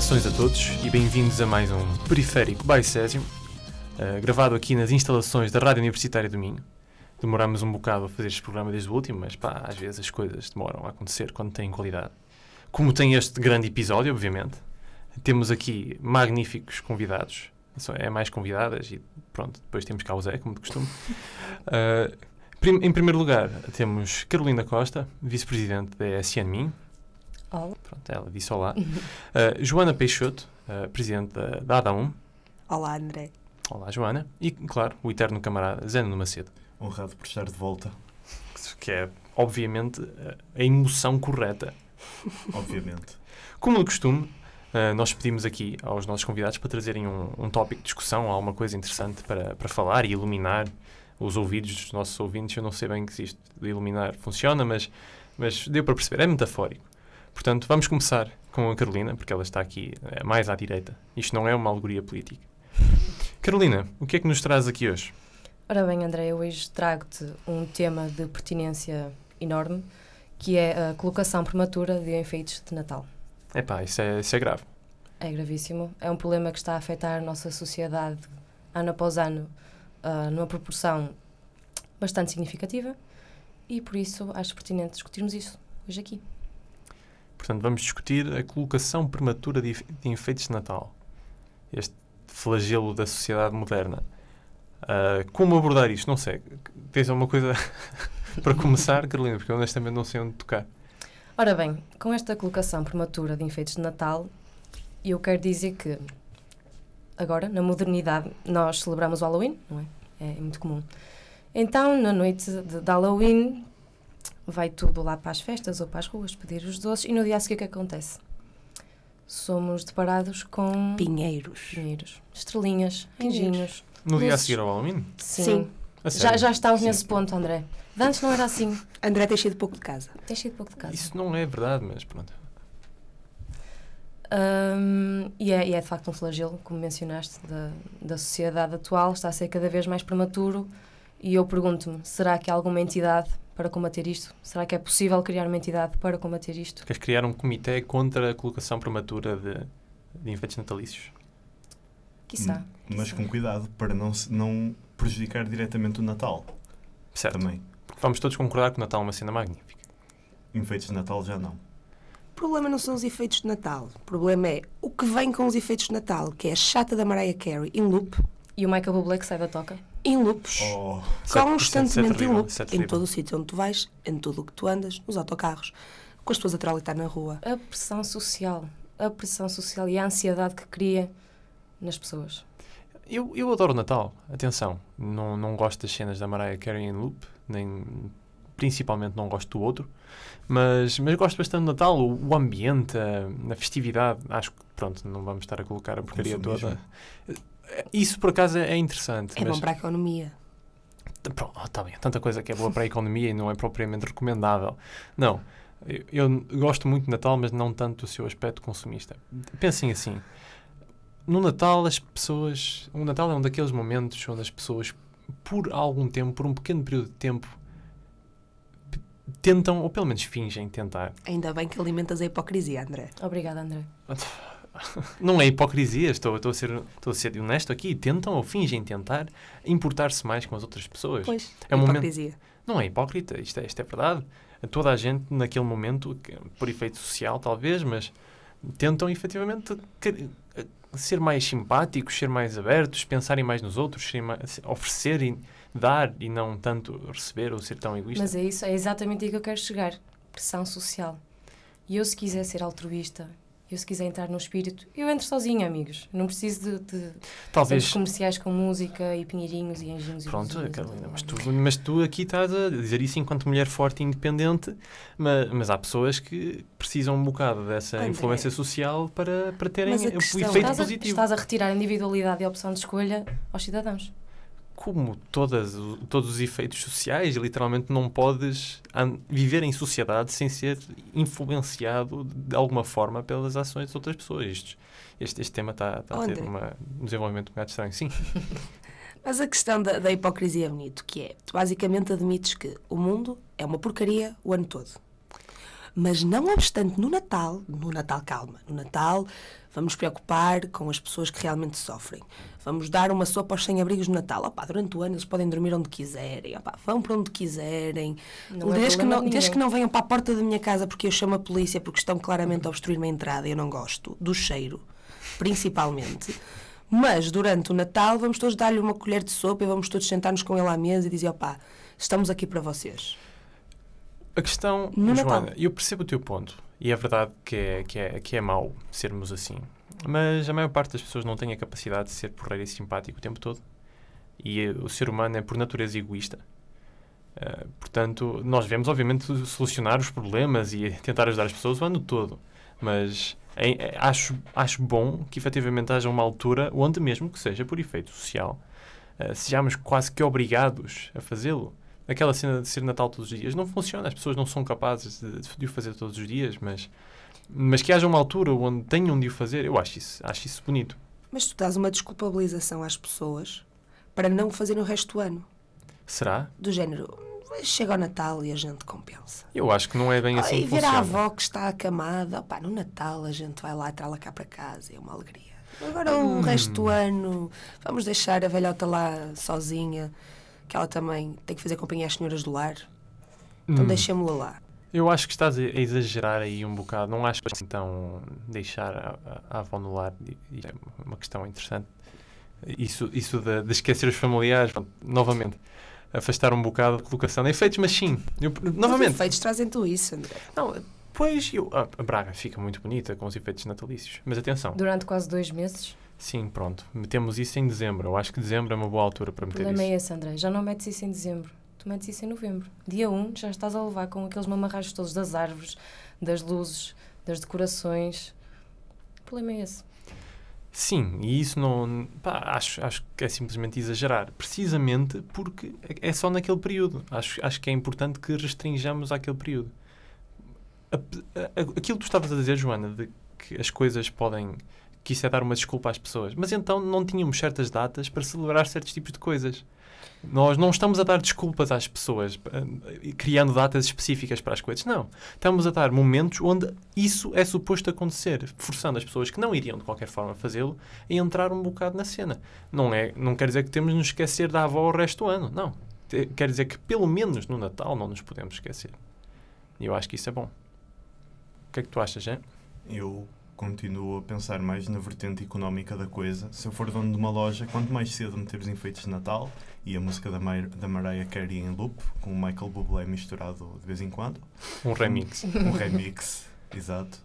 Saudações a todos e bem-vindos a mais um Periférico by uh, eh, gravado aqui nas instalações da Rádio Universitária do Minho. Demorámos um bocado a fazer este programa desde o último, mas pá, às vezes as coisas demoram a acontecer quando têm qualidade. Como tem este grande episódio, obviamente, temos aqui magníficos convidados, é mais convidadas e pronto, depois temos cá o Zé, como de costume. Uh, prim em primeiro lugar, temos Carolina Costa, vice-presidente da SN Minho. Olá. Pronto, ela disse olá. Uh, Joana Peixoto, uh, presidente da, ADA1. Olá, André. Olá, Joana. E, claro, o eterno camarada Zé Macedo. Honrado por estar de volta. Que é, obviamente, eh, a emoção correta. Obviamente. Como de costume, nós pedimos aqui aos nossos convidados para trazerem um, um tópico de discussão, alguma coisa interessante para, para falar e iluminar os ouvidos dos nossos ouvintes. Eu não sei bem que isto de iluminar funciona, mas, mas deu para perceber. É metafórico. Portanto, vamos começar com a Carolina, porque ela está aqui é, mais à direita. Isto não é uma alegoria política. Carolina, o que é que nos traz aqui hoje? Ora bem, André, hoje trago-te um tema de pertinência enorme, que é a colocação prematura de enfeites de Natal. Epá, isso é, isso é grave. É gravíssimo. É um problema que está a afetar a nossa sociedade ano após ano, uh, numa proporção bastante significativa, e por isso acho pertinente discutirmos isso hoje aqui. Portanto, vamos discutir a colocação prematura de enfeites de Natal. Este flagelo da sociedade moderna. Uh, como abordar isto? Não sei. Tens alguma coisa para começar, Carolina? Porque eu honestamente não sei onde tocar. Ora bem, com esta colocação prematura de enfeites de Natal, eu quero dizer que agora, na modernidade, nós celebramos o Halloween, não é? É muito comum. Então, na noite de, de Halloween, vai tudo lá para as festas ou para as ruas pedir os doces e no dia a seguir o que acontece? Somos deparados com. Pinheiros. Pinheiros. Estrelinhas, anjinhos. No dia a seguir ao Halloween? Sim. Sim. Já, já estamos Sim. nesse ponto, André. antes não era assim. André, tens sido pouco de casa. Tens sido pouco de casa. Isso não é verdade, mas pronto. Um, e, é, e, é, de facto um flagelo, como mencionaste, da, da sociedade atual, está a ser cada vez mais prematuro. E eu pergunto-me: será que alguma entidade para combater isto? Será que é possível criar uma entidade para combater isto? Queres criar um comitê contra a colocação prematura de, de natalícios? Hum, quissá. Mas com cuidado para não, não prejudicar diretamente o Natal. Certo. Também. Porque vamos todos concordar que o Natal é uma cena magnífica. Enfeites de Natal já não. O problema não são os efeitos de Natal. O problema é o que vem com os efeitos de Natal, que é a chata da Mariah Carey em loop. E o Michael Bublé que sai da toca em loops. Oh, constantemente em loops. em todo o sítio onde tu vais, em tudo o que tu andas, nos autocarros, com as pessoas a trolitar na rua. A pressão social. A pressão social e a ansiedade que cria nas pessoas. Eu, eu adoro Natal, atenção. Não, não gosto das cenas da Mariah Carey em loop, nem principalmente não gosto do outro, mas, mas gosto bastante do Natal, o, o ambiente, a, a, festividade. Acho que, pronto, não vamos estar a colocar a porcaria toda. Isso, por acaso, é interessante. É mas... bom para a economia. Pronto, está ah, bem. Tanta coisa que é boa para a economia e não é propriamente recomendável. Não. Eu, gosto muito de Natal, mas não tanto do seu aspecto consumista. Pensem assim. No Natal, as pessoas. O Natal é um daqueles momentos onde as pessoas, por algum tempo, por um pequeno período de tempo, tentam, ou pelo menos fingem tentar. Ainda bem que alimentas a hipocrisia, André. Obrigada, André. Não é hipocrisia, estou, estou, a ser, estou a ser honesto aqui. Tentam ou fingem tentar importar-se mais com as outras pessoas. Pois, é um hipocrisia. Momento, não é hipócrita, isto é, isto é verdade. Toda a gente, naquele momento, por efeito social talvez, mas tentam efetivamente eh, ser mais simpáticos, ser mais abertos, pensarem mais nos outros, mais, oferecer e dar e não tanto receber ou ser tão egoísta. Mas é isso, é exatamente aí que eu quero chegar. Pressão social. E eu, se quiser ser altruísta eu se quiser entrar no espírito, eu entro sozinha, amigos. Não preciso de, de Talvez... comerciais com música e pinheirinhos e anjinhos. Pronto, e Carolina, mas tu, mas tu aqui estás a dizer isso enquanto mulher forte e independente, mas, mas há pessoas que precisam um bocado dessa André. influência social para, para terem o efeito estás positivo. A, estás a retirar a individualidade e a opção de escolha aos cidadãos como todas, todos os efeitos sociais, literalmente não podes viver em sociedade sem ser influenciado de alguma forma pelas ações de outras pessoas. Este, este, este tema está, a ter uma, um desenvolvimento um bocado estranho, sim. Mas a questão da, da hipocrisia é bonito, que é, tu basicamente admites que o mundo é uma porcaria o ano todo. Mas não obstante, no Natal, no Natal calma, no Natal vamos nos preocupar com as pessoas que realmente sofrem. Vamos dar uma sopa aos sem-abrigos no Natal. Opa, durante o ano eles podem dormir onde quiserem, Opa, vão para onde quiserem. Não desde, é que não, desde que não venham para a porta da minha casa porque eu chamo a polícia porque estão claramente a obstruir-me a entrada. Eu não gosto do cheiro, principalmente. Mas durante o Natal vamos todos dar-lhe uma colher de sopa e vamos todos sentar-nos com ele à mesa e dizer: opá, estamos aqui para vocês. A questão, não Joana, eu percebo o teu ponto. E é verdade que é, que, é, que é mau sermos assim. Mas a maior parte das pessoas não tem a capacidade de ser porreiro e simpático o tempo todo. E eh, o ser humano é, por natureza, egoísta. Uh, portanto, nós devemos, obviamente, solucionar os problemas e tentar ajudar as pessoas o ano todo. Mas eh, acho, acho bom que efetivamente haja uma altura onde, mesmo que seja por efeito social, uh, sejamos quase que obrigados a fazê-lo aquela cena de ser Natal todos os dias não funciona, as pessoas não são capazes de, de o fazer todos os dias, mas, mas que haja uma altura onde tenham de o fazer, eu acho isso, acho isso bonito. Mas tu dás uma desculpabilização às pessoas para não fazer no resto do ano. Será? Do género, chega ao Natal e a gente compensa. Eu acho que não é bem assim. Oh, e ver a avó que está acamada, opá, no Natal a gente vai lá e traz cá para casa, é uma alegria. Agora hum. o resto do ano, vamos deixar a velhota lá sozinha que ela também tem que fazer companhia às senhoras do lar. Então hum. deixemos-la lá. Eu acho que estás a exagerar aí um bocado. Não acho que então deixar a, a avó no lar. é uma questão interessante. Isso, isso de, de esquecer os familiares, novamente afastar um bocado a colocação de efeitos, mas sim, eu, novamente. Os efeitos trazem tudo isso, André. Não, pois eu, a Braga fica muito bonita com os efeitos natalícios, mas atenção. Durante quase dois meses? Sim, pronto. Metemos isso em dezembro. Eu acho que dezembro é uma boa altura para meter Problema isso. é esse, André. Já não metes isso em dezembro. Tu metes isso em novembro. Dia 1 já estás a levar com aqueles mamarrachos todos das árvores, das luzes, das decorações. O problema é esse. Sim, e isso não. Pá, acho, acho que é simplesmente exagerar. Precisamente porque é só naquele período. Acho, acho que é importante que restringamos aquele período. A, a, aquilo que tu estavas a dizer, Joana, de que as coisas podem que isso é dar uma desculpa às pessoas. Mas então não tínhamos certas datas para celebrar certos tipos de coisas. Nós não estamos a dar desculpas às pessoas, eh, criando datas específicas para as coisas. Não. Estamos a dar momentos onde isso é suposto acontecer, forçando as pessoas que não iriam de qualquer forma fazê-lo a entrar um bocado na cena. Não, é, não quer dizer que temos de nos esquecer da avó o resto do ano. Não. Quer dizer que pelo menos no Natal não nos podemos esquecer. E eu acho que isso é bom. O que é que tu achas, Jean? Eu continuo a pensar mais na vertente económica da coisa. Se eu for dono de uma loja, quanto mais cedo meter os enfeites de Natal e a música da, Mar da Mariah Carey em loop, com o Michael Bublé misturado de vez em quando. Um remix. Um, um remix, exato.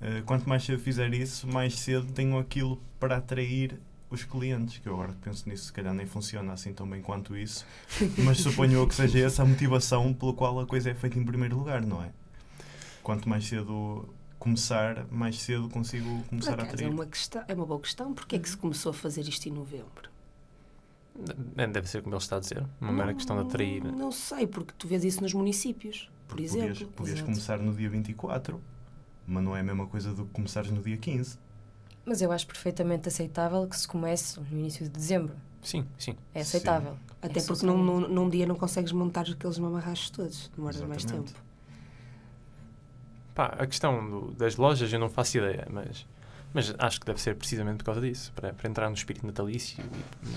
Uh, quanto mais cedo fizer isso, mais cedo tenho aquilo para atrair os clientes, que eu agora penso nisso, se calhar nem funciona assim tão bem quanto isso, mas suponho que seja essa a motivação pela qual a coisa é feita em primeiro lugar, não é? Quanto mais cedo começar mais cedo, consigo começar acaso, a atrair? É uma, questão, é uma boa questão. Porquê é que se uhum. começou a fazer isto em novembro? É, deve ser como ele está a dizer, uma não, mera questão de atrair. Não sei, porque tu vês isso nos municípios, por porque exemplo. Podias, podias começar no dia 24, mas não é a mesma coisa do que começares no dia 15. Mas eu acho perfeitamente aceitável que se comece no início de dezembro. Sim, sim. É aceitável. Sim. Até é porque num, num, num, dia não consegues montar aqueles mamarrachos todos, demoras mais tempo. Pá, a questão do, das lojas eu não faço ideia, mas, mas acho que deve ser precisamente por causa disso para, para entrar no espírito natalício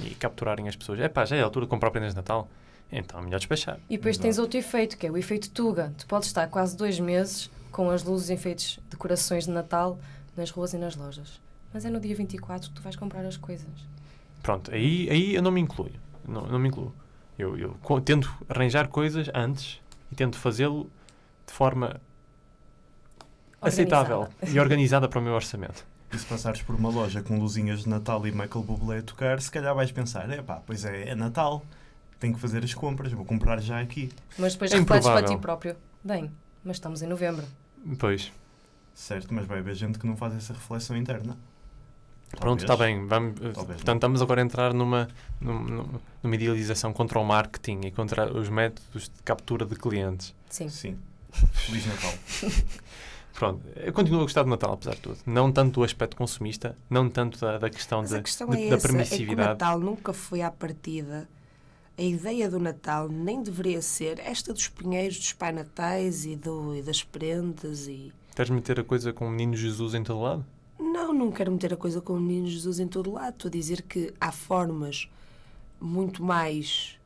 e, e capturarem as pessoas. É pá, já é a altura de comprar prendas de Natal. Então é melhor despachar. E depois tens outro efeito, que é o efeito Tuga. Tu podes estar quase dois meses com as luzes, enfeites, decorações de Natal nas ruas e nas lojas. Mas é no dia 24 que tu vais comprar as coisas. Pronto, aí, aí eu não me incluo. Não, não me incluo. Eu, eu tento arranjar coisas antes e tento fazê-lo de forma aceitável e organizada para o meu orçamento. E se passares por uma loja com luzinhas de Natal e Michael Bublé a tocar, se calhar vais pensar, é pá, pois é, é Natal, tenho que fazer as compras, vou comprar já aqui. Mas depois é refletes para ti próprio. Bem, mas estamos em novembro. Pois. Certo, mas vai haver gente que não faz essa reflexão interna. Pronto, está bem. Vamos, eh, portanto, não. estamos agora a entrar numa, numa, numa idealização contra o marketing e contra os métodos de captura de clientes. Sim. Sim. Feliz Natal. Pronto, eu continuo a gostar do Natal, apesar de tudo. Não tanto do aspecto consumista, não tanto da, da questão, Mas de, questão de, é da essa, é permissividade. É o Natal nunca foi à partida. A ideia do Natal nem deveria ser esta dos pinheiros, dos Pai Natais e, do, e das prendas. e... Queres meter a coisa com o Menino Jesus em todo lado? Não, não quero meter a coisa com o Menino Jesus em todo lado. Estou a dizer que há formas muito mais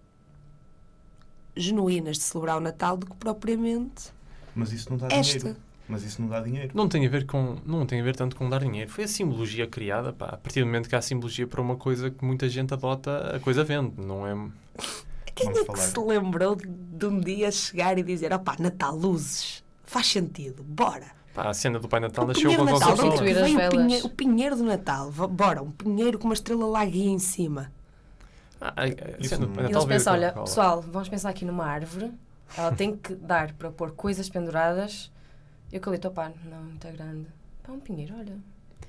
genuínas de celebrar o Natal do que propriamente. Mas isso não dá esta. dinheiro. Mas isso não dá dinheiro. Não tem a ver, com, não tem a ver tanto com dar dinheiro. Foi a simbologia criada. Pá. A partir do momento que há simbologia para uma coisa que muita gente adota, a coisa vende, não é? Quem Vamos é falar. que se lembrou de, um dia chegar e dizer: opá, Natal, luzes, faz sentido, bora. Pá, a cena do Pai Natal o nasceu com a Natal, vamos o, o pinheiro do Natal, bora, um pinheiro com uma estrela láguia em cima. Ah, é, é, é. Natal Eles pensam: olha, pessoal, vamos pensar aqui numa árvore, ela tem que dar para pôr coisas penduradas Eucalipto pá, não, muito grande. Pá, um pinheiro, olha.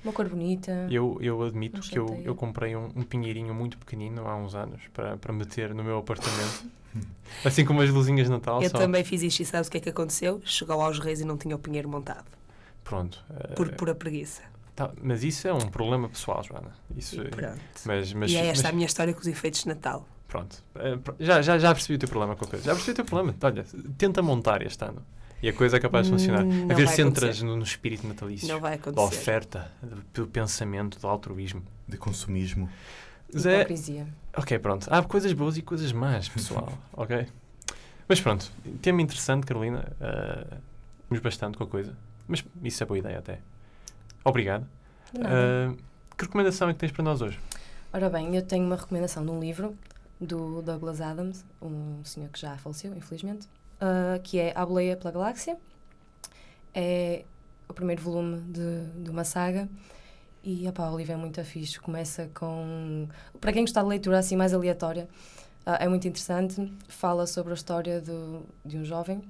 Uma cor bonita. Eu, eu admito que eu, eu comprei um, um, pinheirinho muito pequenino há uns anos para, para meter no meu apartamento. assim como as luzinhas de Natal. Eu só... também fiz isto e sabes o que é que aconteceu? Chegou aos reis e não tinha o pinheiro montado. Pronto. Uh... Por eh, pura preguiça. Tá, mas isso é um problema pessoal, Joana. Isso, e é- pronto. Mas, mas, e é esta mas... a minha história com os efeitos de Natal. Pronto. Eh, já, já, já percebi o teu problema com a coisa. Já percebi o teu problema. Olha, tenta montar este ano. E a coisa é capaz de funcionar. Hum, não ver centras no, no, espírito natalício. Não vai acontecer. Da oferta, do pensamento, do altruísmo. De consumismo. Zé... Hipocrisia. Ok, pronto. Há coisas boas e coisas más, pessoal. ok? Mas pronto. Tema interessante, Carolina. Uh, bastante com a coisa. Mas isso é boa ideia até. Obrigado. Uh, que recomendação é que tens para nós hoje? Ora bem, eu tenho uma recomendação de um livro do Douglas Adams, um senhor que já faleceu, infelizmente, uh, que é A Boleia pela Galáxia. É o primeiro volume de, de uma saga. E opa, a Oliva é muito afixo. Começa com. Para quem gostar de leitura assim mais aleatória, uh, é muito interessante. Fala sobre a história do, de um jovem,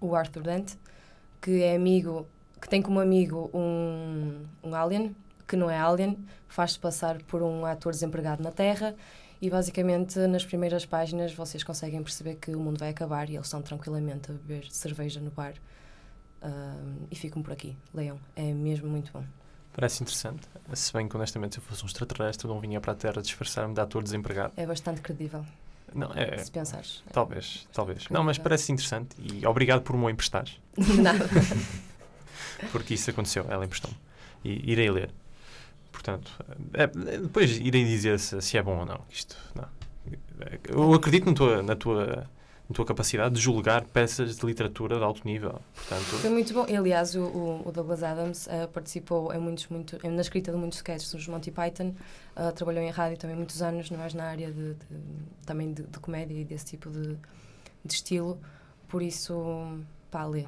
o Arthur Dante, que é amigo, que tem como amigo um, um alien, que não é alien, faz-se passar por um ator desempregado na Terra e basicamente nas primeiras páginas vocês conseguem perceber que o mundo vai acabar e eles estão tranquilamente a beber cerveja no bar. Uh, e ficam por aqui. Leiam, é mesmo muito bom. Parece interessante. Se bem que, honestamente, se eu fosse um extraterrestre, não vinha para a Terra disfarçar-me de ator desempregado. É bastante credível. Não, é, se pensares. É talvez, é talvez. Credível. Não, mas parece interessante e obrigado por me emprestares. Nada. Porque isso aconteceu, ela emprestou-me. E irei ler. Portanto, é, é, depois irei dizer se, se, é bom ou não. Isto, não. É? Eu acredito na tua, na tua na tua capacidade de julgar peças de literatura de alto nível. Portanto... Foi muito bom. aliás, o, o Douglas Adams uh, participou em muitos, muito, na escrita de muitos sketches dos Monty Python. Uh, trabalhou em rádio também muitos anos, não mais na área de, de também de, de, comédia e desse tipo de, de, estilo. Por isso, pá, lê.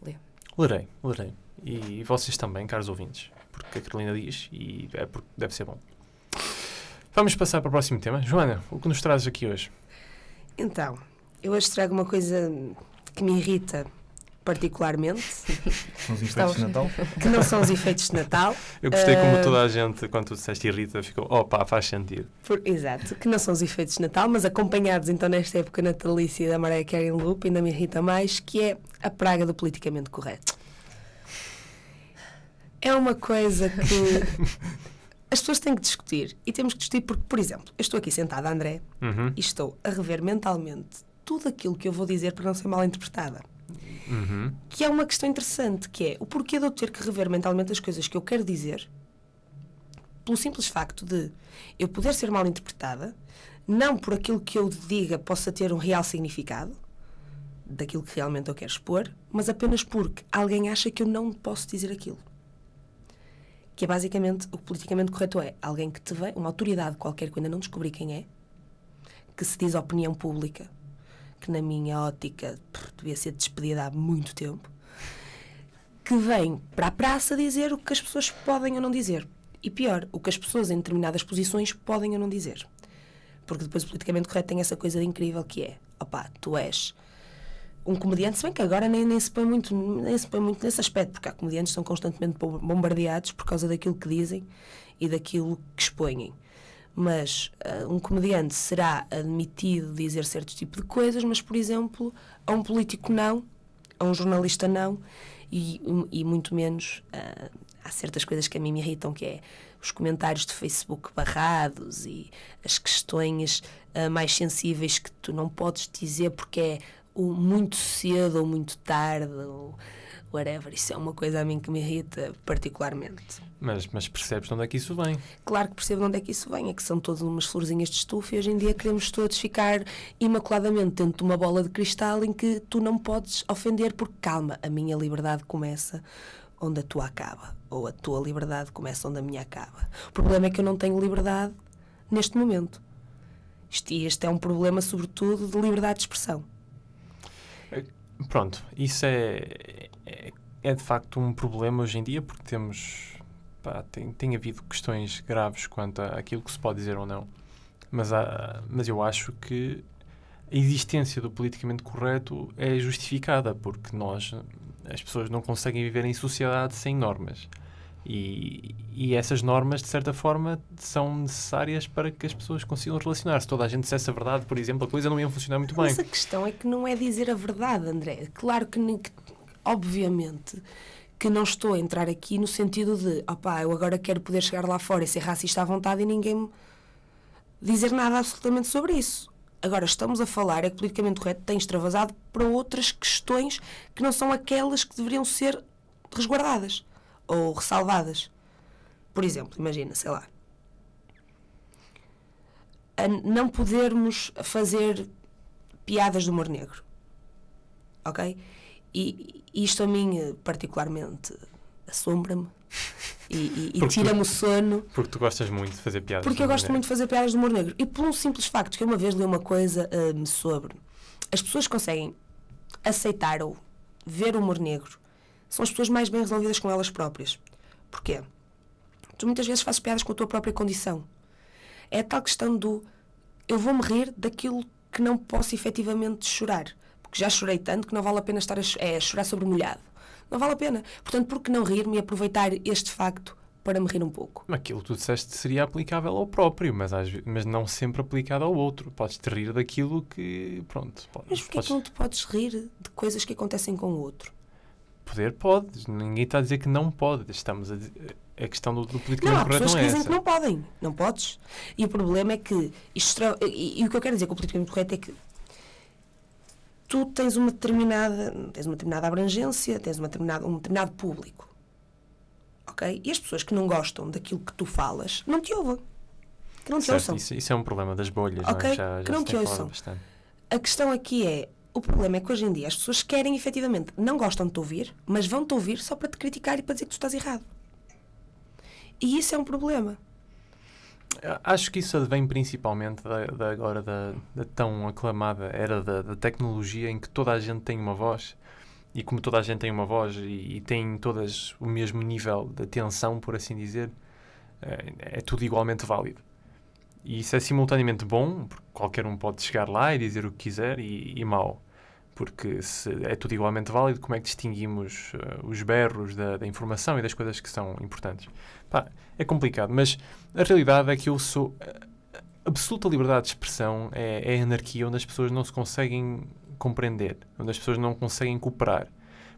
lê. Lerei, lerei. E, e vocês também, caros ouvintes porque a Carolina diz e é porque deve ser bom. Vamos passar para o próximo tema. Joana, o que nos trazes aqui hoje? Então, eu hoje trago uma coisa que me irrita particularmente. São os efeitos de Natal? Que não são os efeitos de Natal. Eu gostei como ah, toda a gente, quando tu disseste irrita, ficou, opa, faz sentido. Por, exato, que não são os efeitos de Natal, mas acompanhados então nesta época natalícia da Maré Karen Loop, ainda me irrita mais, que é a praga do politicamente correto. É uma coisa que as pessoas têm que discutir. E temos que discutir porque, por exemplo, eu estou aqui sentada, André, uhum. e estou a rever mentalmente tudo aquilo que eu vou dizer para não ser mal interpretada. Uhum. Que é uma questão interessante, que é o porquê de eu ter que rever mentalmente as coisas que eu quero dizer pelo simples facto de eu poder ser mal interpretada, não por aquilo que eu diga possa ter um real significado, daquilo que realmente eu quero expor, mas apenas porque alguém acha que eu não posso dizer aquilo que é basicamente o politicamente correto é alguém que te vem, uma autoridade qualquer que eu ainda não descobri quem é, que se diz opinião pública, que na minha ótica devia ser despedida há muito tempo, que vem para a praça dizer o que as pessoas podem ou não dizer. E pior, o que as pessoas em determinadas posições podem ou não dizer. Porque depois o politicamente correto tem essa coisa incrível que é: opá, tu és um comediante, se bem que agora nem, nem, se põe muito, nem se põe muito nesse aspecto, porque há comediantes que são constantemente bombardeados por causa daquilo que dizem e daquilo que expõem. Mas uh, um comediante será admitido dizer certo tipo de coisas, mas, por exemplo, a um político não, a um jornalista não, e, e muito menos uh, há certas coisas que a mim me irritam, que é os comentários de Facebook barrados e as questões uh, mais sensíveis que tu não podes dizer porque é o muito cedo ou muito tarde ou whatever. Isso é uma coisa a mim que me irrita particularmente. Mas, mas percebes de onde é que isso vem? Claro que percebo de onde é que isso vem. É que são todas umas florzinhas de estufa e hoje em dia queremos todos ficar imaculadamente dentro de uma bola de cristal em que tu não podes ofender, porque calma, a minha liberdade começa onde a tua acaba. Ou a tua liberdade começa onde a minha acaba. O problema é que eu não tenho liberdade neste momento. Este, este é um problema, sobretudo, de liberdade de expressão. Pronto, isso é, é, é, de facto um problema hoje em dia, porque temos. Pá, tem, tem havido questões graves quanto àquilo que se pode dizer ou não. Mas, há, mas eu acho que a existência do politicamente correto é justificada, porque nós, as pessoas não conseguem viver em sociedade sem normas. E, e essas normas, de certa forma, são necessárias para que as pessoas consigam relacionar-se. Toda a gente dissesse a verdade, por exemplo, a coisa não ia funcionar muito bem. Mas a questão é que não é dizer a verdade, André. Claro que, obviamente, que não estou a entrar aqui no sentido de, opá, eu agora quero poder chegar lá fora e ser racista à vontade e ninguém me dizer nada absolutamente sobre isso. Agora, estamos a falar é que politicamente correto tem extravasado para outras questões que não são aquelas que deveriam ser resguardadas ou ressalvadas. Por exemplo, imagina, sei lá, não podermos fazer piadas do humor negro. Ok? E isto a mim eh, particularmente assombra-me e, e, e tira-me o sono. Porque tu gostas muito de fazer piadas Porque eu gosto negro. muito de fazer piadas do humor negro. E por um simples facto, que eu uma vez li uma coisa um, eh, sobre as pessoas conseguem aceitar ou ver o humor negro são as pessoas mais bem resolvidas com elas próprias. Porquê? Tu muitas vezes fazes piadas com a tua própria condição. É a tal questão do eu vou-me rir daquilo que não posso efetivamente chorar. Porque já chorei tanto que não vale a pena estar a, é, a eh, chorar sobre molhado. Não vale a pena. Portanto, por que não rir-me e aproveitar este facto para me rir um pouco. Aquilo que tu disseste seria aplicável ao próprio, mas, às, mas não sempre aplicado ao outro. Podes-te rir daquilo que. Pronto. Podes, mas porquê podes... que não te podes rir de coisas que acontecem com o outro? Poder pode, ninguém está a dizer que não pode. Estamos a, a questão do, do politicamente não, é essa. pessoas não pessoas que dizem que não podem, não podes. E o problema é que isto, e, e, o que eu quero dizer com o politicamente correto é que tu tens uma determinada, tens uma determinada abrangência, tens uma determinada, um determinado público. OK? E as pessoas que não gostam daquilo que tu falas, não te ouvem. Que não te certo, ouçam. Isso, isso, é um problema das bolhas, okay? não é? já, já que não te ouçam. A questão aqui é o problema é que hoje em dia as pessoas querem efetivamente, não gostam de te ouvir, mas vão te ouvir só para te criticar e para dizer que tu estás errado. E isso é um problema. Acho que isso advém principalmente da, da agora da, da, tão aclamada era da, da, tecnologia em que toda a gente tem uma voz e como toda a gente tem uma voz e, e tem todas o mesmo nível de atenção, por assim dizer, é, é, tudo igualmente válido. E isso é simultaneamente bom, porque qualquer um pode chegar lá e dizer o que quiser, e, e mau porque se é tudo igualmente válido, como é que distinguimos uh, os berros da, da, informação e das coisas que são importantes? Pá, é complicado, mas a realidade é que eu sou. Eh, absoluta liberdade de expressão é, é anarquia onde as pessoas não se conseguem compreender, onde as pessoas não conseguem cooperar.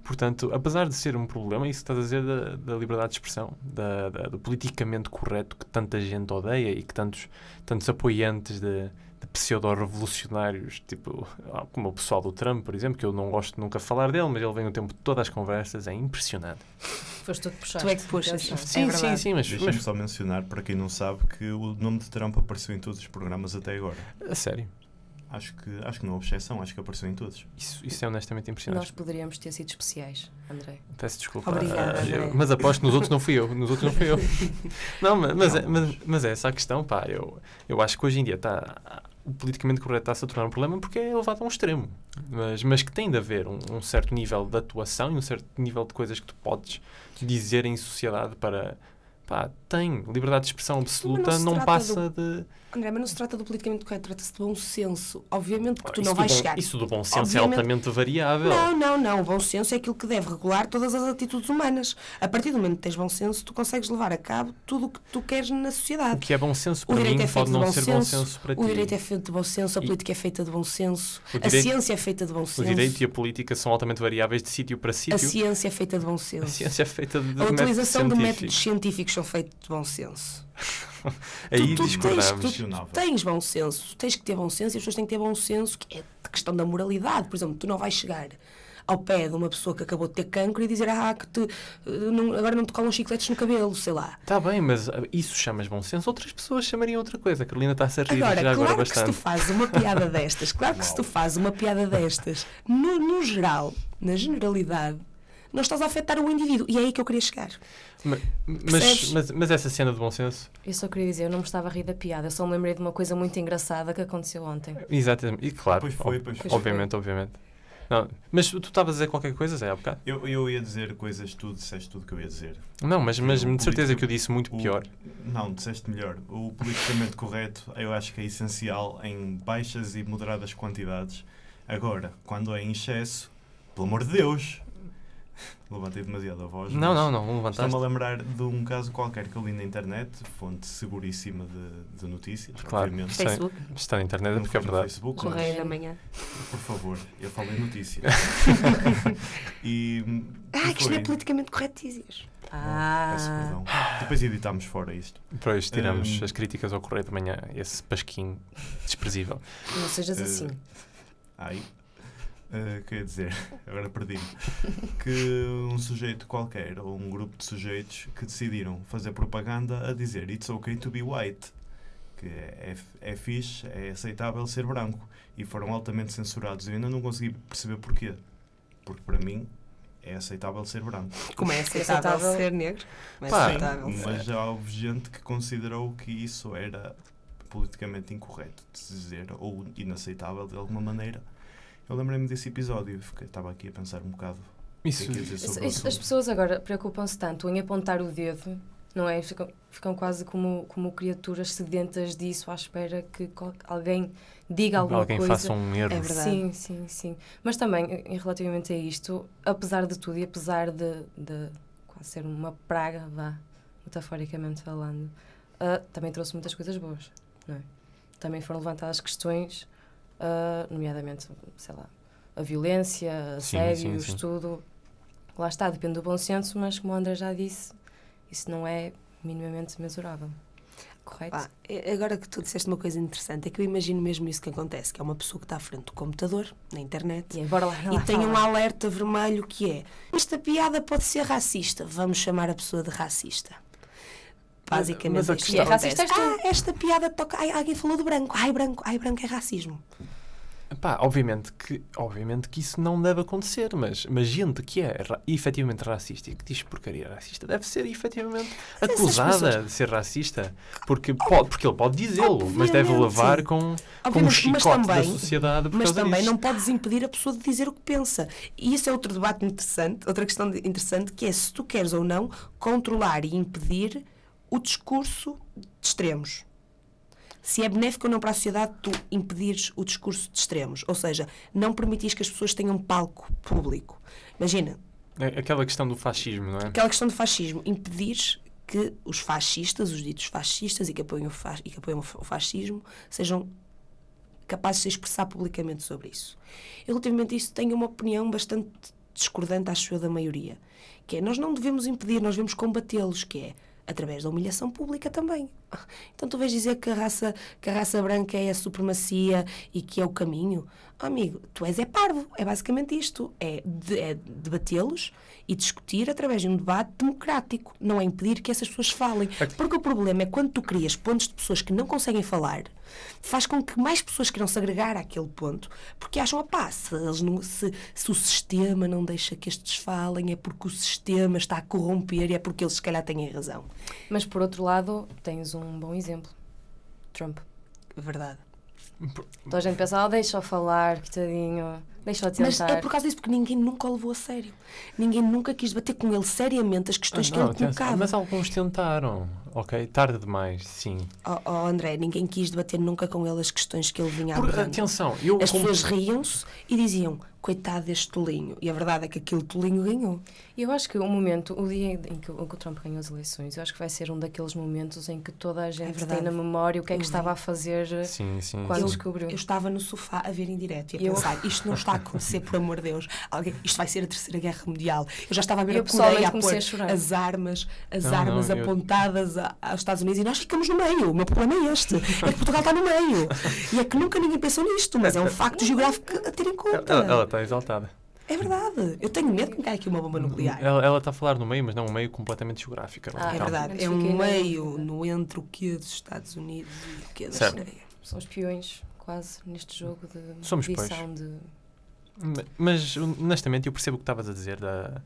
Portanto, apesar de ser um problema, isso está a dizer da, da liberdade de expressão, da, da, do politicamente correto que tanta gente odeia e que tantos, tantos apoiantes de, pseudo-revolucionários, tipo, ah, como o pessoal do Trump, por exemplo, que eu não gosto de nunca falar dele, mas ele vem o tempo de todas as conversas, é impressionante. Foste tu que puxaste. Tu é que puxas. Então, sim, é sim, sim, mas... Deixa-me mas... só mencionar, para quem não sabe, que o nome de Trump apareceu em todos os programas até agora. A sério? Acho que, acho que não houve é exceção, acho que apareceu em todos. Isso, isso é honestamente impressionante. Nós poderíamos ter sido especiais, André. Peço desculpa. Obrigada, ah, mas aposto que nos outros não fui eu. Nos outros não fui eu. não, mas, mas, não, é, mas... É, mas, mas, é essa a questão, pá. Eu, eu acho que hoje em dia está o politicamente correto está-se a tornar um problema porque é elevado a um extremo. Mas, mas que tem de haver um, um, certo nível de atuação e um certo nível de coisas que tu podes dizer em sociedade para pá, tem. Liberdade de expressão absoluta não, não passa do... de. André, mas não se trata do politicamente correto, trata-se de bom senso. Obviamente que tu isso não vais bom, chegar. Isso do bom senso é Obviamente... é altamente variável. Não, não, não. O bom senso é aquilo que deve regular todas as atitudes humanas. A partir do momento que tens bom senso, tu consegues levar a cabo tudo o que tu queres na sociedade. O que é bom senso para mim é pode não ser bom senso para ti. O direito é feito de bom senso, a política e... é feita de bom senso, direito... a ciência é feita de bom senso. O direito é e a política são altamente variáveis de sítio para sítio. A ciência é feita de bom senso. A ciência é feita de A utilização de métodos científicos são feitos de bom senso. Aí tu, tu discordamos. Tens, tu, tens bom senso, tens que ter bom senso e as pessoas têm que ter bom senso, que é questão da moralidade. Por exemplo, tu não vais chegar ao pé de uma pessoa que acabou de ter cancro e dizer ah, que te, eh, não, agora não te colam chicletes no cabelo, sei lá. Está bem, mas ah, isso chamas bom senso, outras pessoas chamariam outra coisa. Tá a Carolina está a rir agora, já claro agora bastante. Claro que se tu fazes uma piada destas, claro que se tu fazes uma piada destas, no, no geral, na generalidade, não estás a afetar o indivíduo. E é aí que eu queria chegar. Mas, mas, mas, essa cena de bom senso. Eu só queria dizer, eu não me estava a rir da piada, eu só me lembrei de uma coisa muito engraçada que aconteceu ontem. Exatamente, e claro. Pois foi, pois foi. Obviamente, obviamente. Não, mas tu estavas a dizer qualquer coisa, Zé, há bocado? Eu, eu ia dizer coisas, tu disseste tudo que eu ia dizer. Não, mas, mas de certeza que eu disse muito o, pior. Não, disseste melhor. O politicamente correto eu acho que é essencial em baixas e moderadas quantidades. Agora, quando é em excesso, pelo amor de Deus, Levantei demasiado a voz. Não, não, não, levantaste. Estou-me a lembrar de um caso qualquer que eu li na internet, fonte seguríssima de, de notícias, claro, obviamente. Facebook. Está na internet não porque é verdade. Facebook, Correio da manhã. Por favor, eu falei notícias. e, ah, que isto não é politicamente corretíssimas. Ah. Depois editámos fora isto. Depois tiramos um, as críticas ao Correio da Manhã, esse pasquinho desprezível. Não sejas eh, assim. ai quer eh, queria dizer, agora perdi que um sujeito qualquer ou um grupo de sujeitos que decidiram fazer propaganda a dizer it's okay to be white, que é, é, é fixe, é aceitável ser branco, e foram altamente censurados. Eu ainda não consegui perceber porquê. Porque para mim é aceitável ser branco. Como é, é aceitável, aceitável ser negro? Pá, aceitável mas já houve gente que considerou que isso era politicamente incorreto de se dizer ou inaceitável de alguma maneira eu lembrei-me desse episódio, fiquei, estava aqui a pensar um bocado. É isso. isso, as pessoas agora preocupam-se tanto em apontar o dedo, não é? Ficam, ficam quase como, como criaturas sedentas disso, à espera que alguém diga alguma alguém coisa. Alguém faça um erro. É, é verdade. Sim, sim, sim. Mas também, relativamente a isto, apesar de tudo e apesar de, de quase ser uma praga, vá, metaforicamente falando, uh, também trouxe muitas coisas boas, não é? Também foram levantadas questões uh, nomeadamente, sei lá, a violência, assédios, estudo. Lá está, depende do bom senso, mas como o André já disse, isso não é minimamente mensurável. Correto? Ah, agora que tu disseste uma coisa interessante, é que eu imagino mesmo isso que acontece, que é uma pessoa que está à frente do computador, na internet, e, lá, e lá, tem fala. um alerta vermelho que é esta piada pode ser racista, vamos chamar a pessoa de racista. Basicamente, mas a questão, e é racista esta? Ah, esta piada toca. Ai, alguém falou de branco. Ai, branco, ai, branco é racismo. Pá, obviamente que, obviamente que isso não deve acontecer, mas, mas gente que é ra efetivamente racista e que diz porcaria racista deve ser efetivamente acusada de ser racista. Porque, pode, porque ele pode dizê-lo, mas deve levar com, com um chicote também, da sociedade. mas também disso. não podes impedir a pessoa de dizer o que pensa. E isso é outro debate interessante, outra questão interessante, que é se tu queres ou não controlar e impedir o discurso de extremos. Se é benéfico ou não para a sociedade, tu impedires o discurso de extremos. Ou seja, não permitires que as pessoas tenham palco público. Imagina. É, aquela questão do fascismo, não é? Aquela questão do fascismo. impedires que os fascistas, os ditos fascistas e que apoiam o, fa e que apoiam o fascismo, sejam capazes de se expressar publicamente sobre isso. Eu, relativamente a isso, tenho uma opinião bastante discordante, acho eu, da maioria. Que é, nós não devemos impedir, nós devemos combatê-los, que é através da humilhação pública também. Então tu vais dizer que a raça, que a raça branca é a supremacia e que é o caminho. Oh, amigo, tu és é parvo, é basicamente isto. É, de, é debatê-los, e discutir através de um debate democrático. Não é impedir que essas pessoas falem. Porque o problema é quando tu crias pontos de pessoas que não conseguem falar, faz com que mais pessoas queiram se agregar àquele ponto, porque acham, a paz. se, não, se, se, o sistema não deixa que estes falem, é porque o sistema está a corromper e é porque eles se calhar têm razão. Mas por outro lado, tens um bom exemplo. Trump. Verdade. Então a gente pensa, ah, deixa-o falar, tadinho Deixa-o Mas é por causa disso, porque ninguém nunca o levou a sério. Ninguém nunca quis debater com ele seriamente as questões ah, não, que ele atenção. colocava. Mas alguns tentaram, ok? Tarde demais, sim. Oh, oh, André, ninguém quis debater nunca com ele as questões que ele vinha por, abordando. Atenção, eu... As como... pessoas riam-se e diziam, coitado deste tolinho. E a verdade é que aquele tolinho ganhou. Eu acho que o momento, o dia em que o, Trump ganhou as eleições, eu acho que vai ser um daqueles momentos em que toda a é gente é tem na memória o que é que estava a fazer sim, sim, quando sim. descobriu. Eu estava no sofá a ver em direto e a eu... pensar, isto não está está a acontecer, é por amor de Deus? Alguém, isto vai ser a Terceira Guerra Mundial. Eu já estava a ver eu a Coreia a pôr a as armas, as não, armas não, apontadas eu... aos Estados Unidos e nós ficamos no meio. O meu problema é este. É que Portugal está no meio. E é que nunca ninguém pensou nisto, mas é um facto geográfico a ter em conta. ela, ela está exaltada. É verdade. Eu tenho medo de me cair aqui uma bomba nuclear. Ela, está a falar no meio, mas não um meio completamente geográfico. É ah, é verdade. É um meio no entre o que é dos Estados Unidos e o que é da China. São os peões, quase, neste jogo de Somos de mas, honestamente, eu percebo o que estavas a dizer da,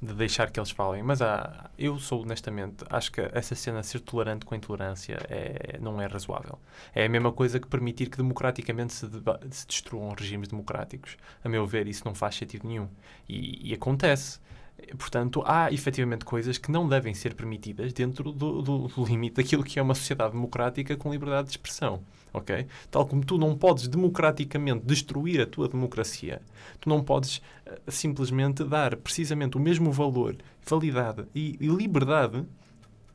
de deixar que eles falem, mas há, eu sou, honestamente, acho que essa cena ser tolerante com a intolerância é, não é razoável. É a mesma coisa que permitir que democraticamente se, se destruam regimes democráticos. A meu ver, isso não faz sentido nenhum. E, e acontece. Portanto, há efetivamente coisas que não devem ser permitidas dentro do, do, do, limite daquilo que é uma sociedade democrática com liberdade de expressão. ok? Tal como tu não podes democraticamente destruir a tua democracia, tu não podes uh, simplesmente dar precisamente o mesmo valor, validade e, e liberdade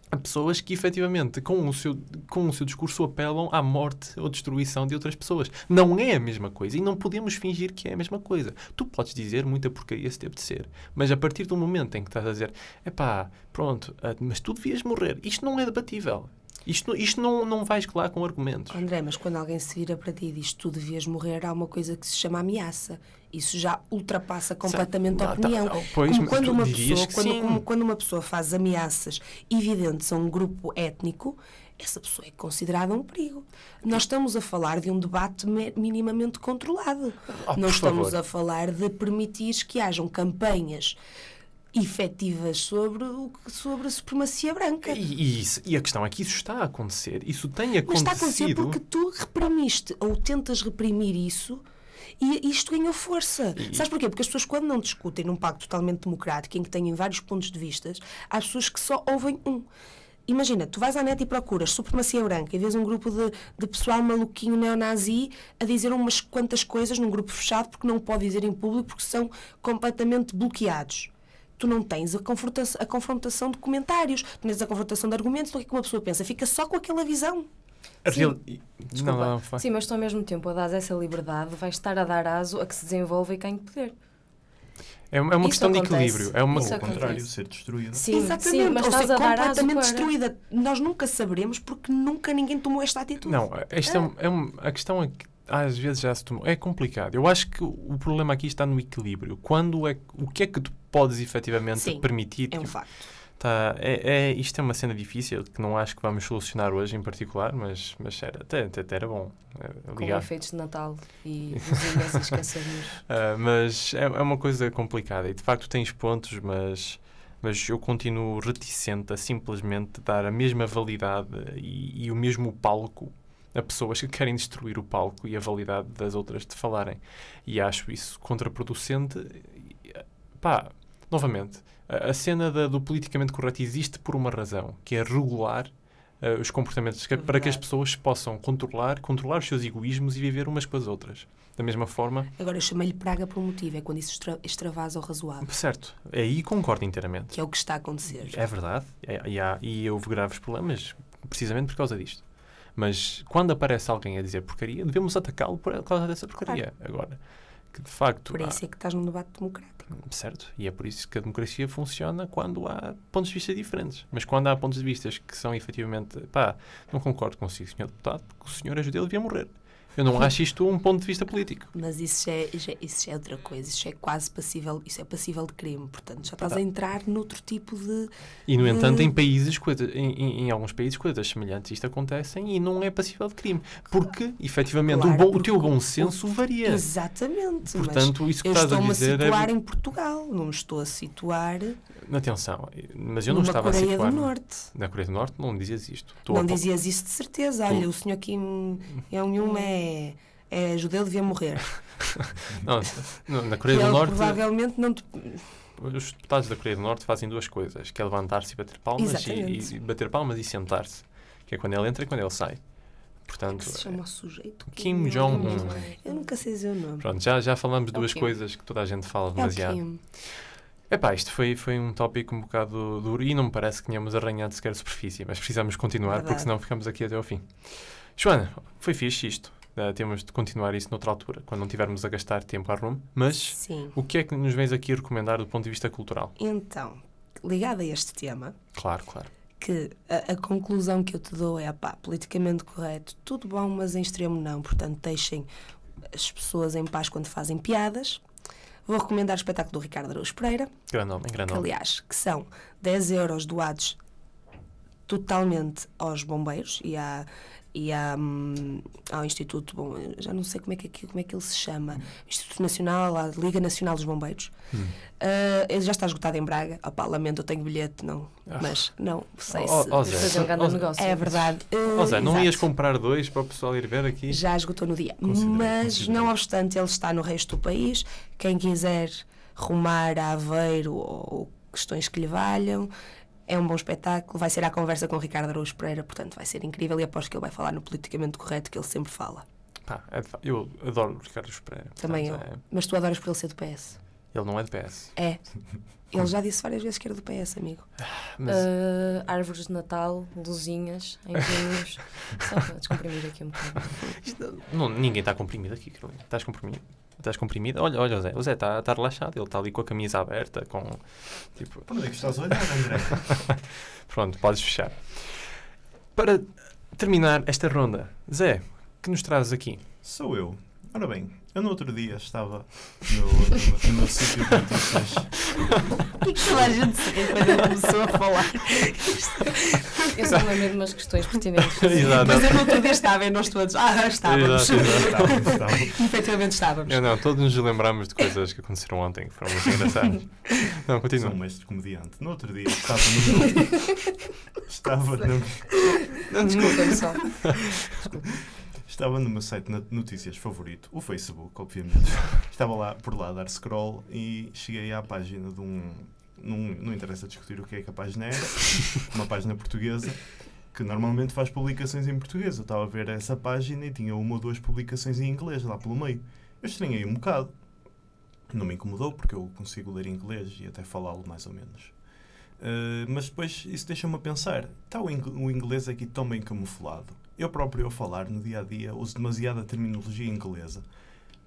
a pessoas que efetivamente com o, seu, com o seu discurso apelam à morte ou destruição de outras pessoas. Não é a mesma coisa e não podemos fingir que é a mesma coisa. Tu podes dizer muita porcaria se deve de ser, mas a partir do momento em que estás a dizer, é epá, pronto, ah, mas tu devias morrer, isto não é debatível. Isto, isto não, não vai escalar com argumentos. André, mas quando alguém se vira para ti e diz tu devias morrer, há uma coisa que se chama ameaça. Isso já ultrapassa completamente Sei, a tá, opinião. Tá, pois, como quando uma pessoa, quando, como, quando uma pessoa faz ameaças evidentes a um grupo étnico, essa pessoa é considerada um perigo. Nós estamos a falar de um debate minimamente controlado. Oh, Não estamos favor. a falar de permitir que hajam campanhas efetivas sobre, o, sobre a supremacia branca. E, e, isso, e a questão é que isso está a acontecer. Isso tem acontecido. Mas está a acontecer porque tu reprimiste ou tentas reprimir isso e isto ganhou força. E... Sabes porquê? Porque as pessoas, quando não discutem num pacto totalmente democrático, em que têm vários pontos de vista, há pessoas que só ouvem um. Imagina, tu vais à net e procuras supremacia branca e vês um grupo de, de pessoal maluquinho neonazi a dizer umas quantas coisas num grupo fechado porque não pode dizer em público porque são completamente bloqueados tu não tens a, confrontação, a confrontação de comentários, tu tens a confrontação de argumentos do é que, uma pessoa pensa, fica só com aquela visão. Real... Desculpa. Não, não, Sim, mas tu ao mesmo tempo a dar essa liberdade vais estar a dar aso a que se desenvolve e ganhe poder. É uma é isso questão acontece. de equilíbrio. É uma... Ou ao contrário, ser destruída. Sim, Exatamente. Sim, mas Ou estás ser a dar completamente destruída. Nós nunca saberemos porque nunca ninguém tomou esta atitude. Não, esta ah. é, é a questão é que às vezes já se tomou. É complicado. Eu acho que o problema aqui está no equilíbrio. Quando é, o que é que tu podes efetivamente Sim, permitir. É um tipo, facto. Tá, é, é, isto é uma cena difícil que não acho que vamos solucionar hoje em particular, mas, mas era, até, até era bom. É, Com efeitos de Natal e os esquecermos. uh, mas é, é uma coisa complicada e de facto tens pontos, mas mas eu continuo reticente a simplesmente dar a mesma validade e, e, o mesmo palco a pessoas que querem destruir o palco e a validade das outras de falarem. E acho isso contraproducente. Pá, novamente, a cena da, do politicamente correto existe por uma razão, que é regular uh, os comportamentos que, para que as pessoas possam controlar, controlar os seus egoísmos e viver umas com as outras. Da mesma forma. Agora, eu chamei-lhe praga por um motivo, é quando isso extra, extravasa o razoável. Certo, é aí concordo inteiramente. Que é o que está a acontecer. É verdade, é, e, há, e houve graves problemas precisamente por causa disto. Mas quando aparece alguém a dizer porcaria, devemos atacá-lo por causa dessa porcaria. Claro. Agora, que de facto. Por isso há... é que estás num debate democrático certo? E é por isso que a democracia funciona quando há pontos de vista diferentes. Mas quando há pontos de vista que são efetivamente, pá, não concordo consigo, senhor deputado, porque o senhor é judeu, devia morrer. Eu não acho isto um ponto de vista político. Mas isso já é, já, isso já é outra coisa, isso é quase passível, isso é passível de crime, portanto já estás a tá. entrar noutro tipo de. E no de... entanto, em países, em, em, em, alguns países, coisas semelhantes isto acontecem e não é passível de crime. Porque, claro. efetivamente, claro, o, bom, porque o, teu bom senso varia. Exatamente. Portanto, isso que estás a dizer. Eu estou a situar é... em Portugal, não me estou a situar Atenção, mas eu não Numa estava Coreia a situar... do Norte. Na Coreia do Norte não dizias isto. não dizias isso de certeza. Olha, o senhor Kim Jong-un é, é judeu, devia morrer. não, na Coreia do Norte... provavelmente não... Te... Os deputados da Coreia do Norte fazem duas coisas, que é levantar-se e bater palmas e, e, bater palmas e sentar-se, que é quando ele entra e quando ele sai. Portanto, que se chama o sujeito? Kim, Jong-un. Eu nunca sei dizer o nome. Pronto, já, já falamos é duas Kim. coisas que toda a gente fala é demasiado. Kim. Epá, isto foi, foi um tópico um bocado duro e não me parece que tenhamos arranhado sequer a superfície, mas precisamos continuar Verdade. porque senão ficamos aqui até ao fim. Joana, foi fixe isto. Uh, temos de continuar isso noutra altura, quando não tivermos a gastar tempo a Rome. Mas Sim. o que é que nos vens aqui recomendar do ponto de vista cultural? Então, ligado a este tema. Claro, claro. Que a, a conclusão que eu te dou é, pá, politicamente correto, tudo bom, mas em extremo não. Portanto, deixem as pessoas em paz quando fazem piadas, Vou recomendar o espetáculo do Ricardo Araújo Pereira. Grande homem, grande que, Aliás, que são 10 euros doados totalmente aos bombeiros e à e à, hum, ao Instituto, bom, já não sei como é que, como é que ele se chama, Instituto Nacional, a Liga Nacional dos Bombeiros. Uh, ele já está esgotado em Braga. Opá, lamento, eu tenho bilhete, não. Ah. Mas não sei se oh, Zé, fazer um grande oh, negócio. É verdade. Uh, oh, Zé, não exato. ias comprar dois para o pessoal ir ver aqui? Já esgotou no dia. mas, não obstante, ele está no resto do país. Quem quiser rumar a Aveiro ou questões que lhe valham, é um bom espetáculo, vai ser a conversa com o Ricardo Araújo Pereira, portanto vai ser incrível e aposto que ele vai falar no politicamente correto que ele sempre fala. Pá, é eu adoro o Ricardo Araújo Pereira. Portanto, Também eu. É... Mas tu adoras por ele ser do PS. Ele não é do PS. É. Ele já disse várias vezes que era do PS, amigo. Ah, mas... Uh, árvores de Natal, luzinhas, em Só para descomprimir aqui um bocado. Não, ninguém está comprimido aqui, Carolina. Estás comprimido? Estás comprimido? Olha, olha, o Zé. O Zé está tá relaxado. Ele está ali com a camisa aberta, com... Tipo... Por onde é que estás olhando, André? Pronto, podes fechar. Para terminar esta ronda, Zé, que nos trazes aqui? Sou eu. Ora bem, eu no outro dia estava no, no, no sítio de notícias. E que toda a gente se quando ele começou a falar. Eu só lembro de umas questões pertinentes. Exato. Mas eu no outro dia estava e nós todos. Ah, estávamos. Exato, exato, estávamos, estávamos. Efetivamente estávamos. Eu não, todos nos lembramos de coisas que aconteceram ontem que foram muito engraçadas. Não, continua. Sou um mestre comediante. No outro dia estava no. estava no. Não, desculpa, só. Desculpa. Estava no meu site de notícias favorito, o Facebook, obviamente. Estava lá por lá a dar scroll e cheguei à página de um. Não, não interessa discutir o que é que a página era, é, uma página portuguesa que normalmente faz publicações em português. Eu estava a ver essa página e tinha uma ou duas publicações em inglês lá pelo meio. Eu estranhei um bocado. Não me incomodou porque eu consigo ler inglês e até falá-lo mais ou menos. Uh, mas depois isso deixa-me a pensar: está o inglês aqui tão bem camuflado? eu próprio eu falar no dia a dia uso demasiada terminologia inglesa.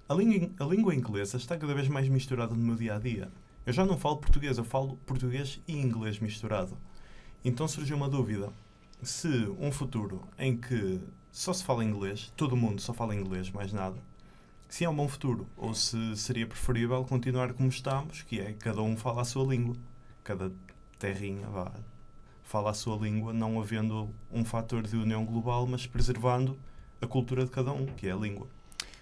A, a língua inglesa está cada vez mais misturada no meu dia a dia. Eu já não falo português, eu falo português e inglês misturado. Então surgiu uma dúvida. Se um futuro em que só se fala inglês, todo mundo só fala inglês, mais nada, se é um bom futuro ou se seria preferível continuar como estamos, que é cada um fala a sua língua, cada terrinha vá, fala a sua língua, não havendo um fator de união global, mas preservando a cultura de cada um, que é a língua.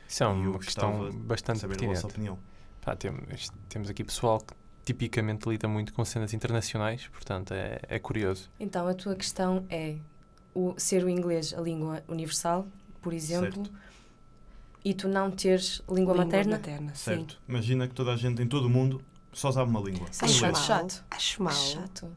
Isso é uma questão bastante saber pertinente. A vossa opinião. Pá, temos, temos aqui pessoal que tipicamente lida muito com cenas internacionais, portanto é, é curioso. Então a tua questão é o, ser o inglês a língua universal, por exemplo, certo. e tu não teres língua, língua materna? materna? Certo. Imagina que toda a gente em todo o mundo só sabe uma língua. Acho mal. Acho mal. Acho mal. Acho chato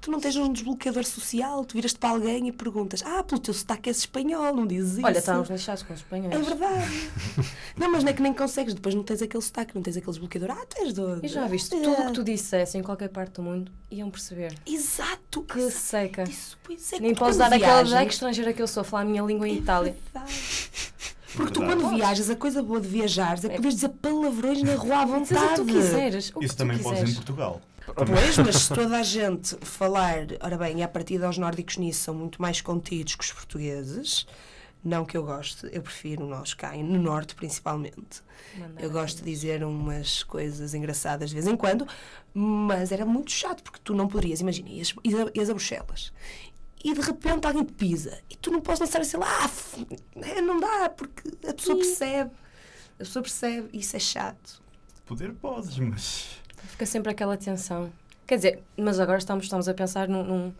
tu não tens um desbloqueador social, tu viras-te para alguém e perguntas: Ah, pelo teu sotaque és espanhol, não dizes isso. Olha, estávamos lixados com os espanhóis. É verdade. não, mas não é que nem consegues, depois não tens aquele sotaque, não tens aquele desbloqueador. Ah, tu és doido. E já viste, é. tudo o que tu dissesse em qualquer parte do mundo iam perceber. Exato. Que exato. seca. Isso, pois é, Nem posso dar aquela ideia que estrangeira que eu sou, falar a minha língua em é Itália. É porque tu, quando viajas, a coisa boa de viajar é, é. poderes dizer palavrões na rua à vontade. Se tu quiseres. O Isso que também podes em Portugal. Pois, mas se toda a gente falar, ora bem, e a partir dos nórdicos nisso são muito mais contidos que os portugueses, não que eu goste, eu prefiro nós cá, no norte principalmente. Mandar eu gosto de dizer umas coisas engraçadas de vez em quando, mas era muito chato porque tu não poderias, imagina, ias, ias a Bruxelas e de repente alguém te pisa e tu não podes lançar assim lá, ah, é, não dá, porque a pessoa percebe, a pessoa percebe, e isso é chato. Poder podes, mas. Fica sempre aquela tensão. Quer dizer, mas agora estamos, estamos a pensar num, num,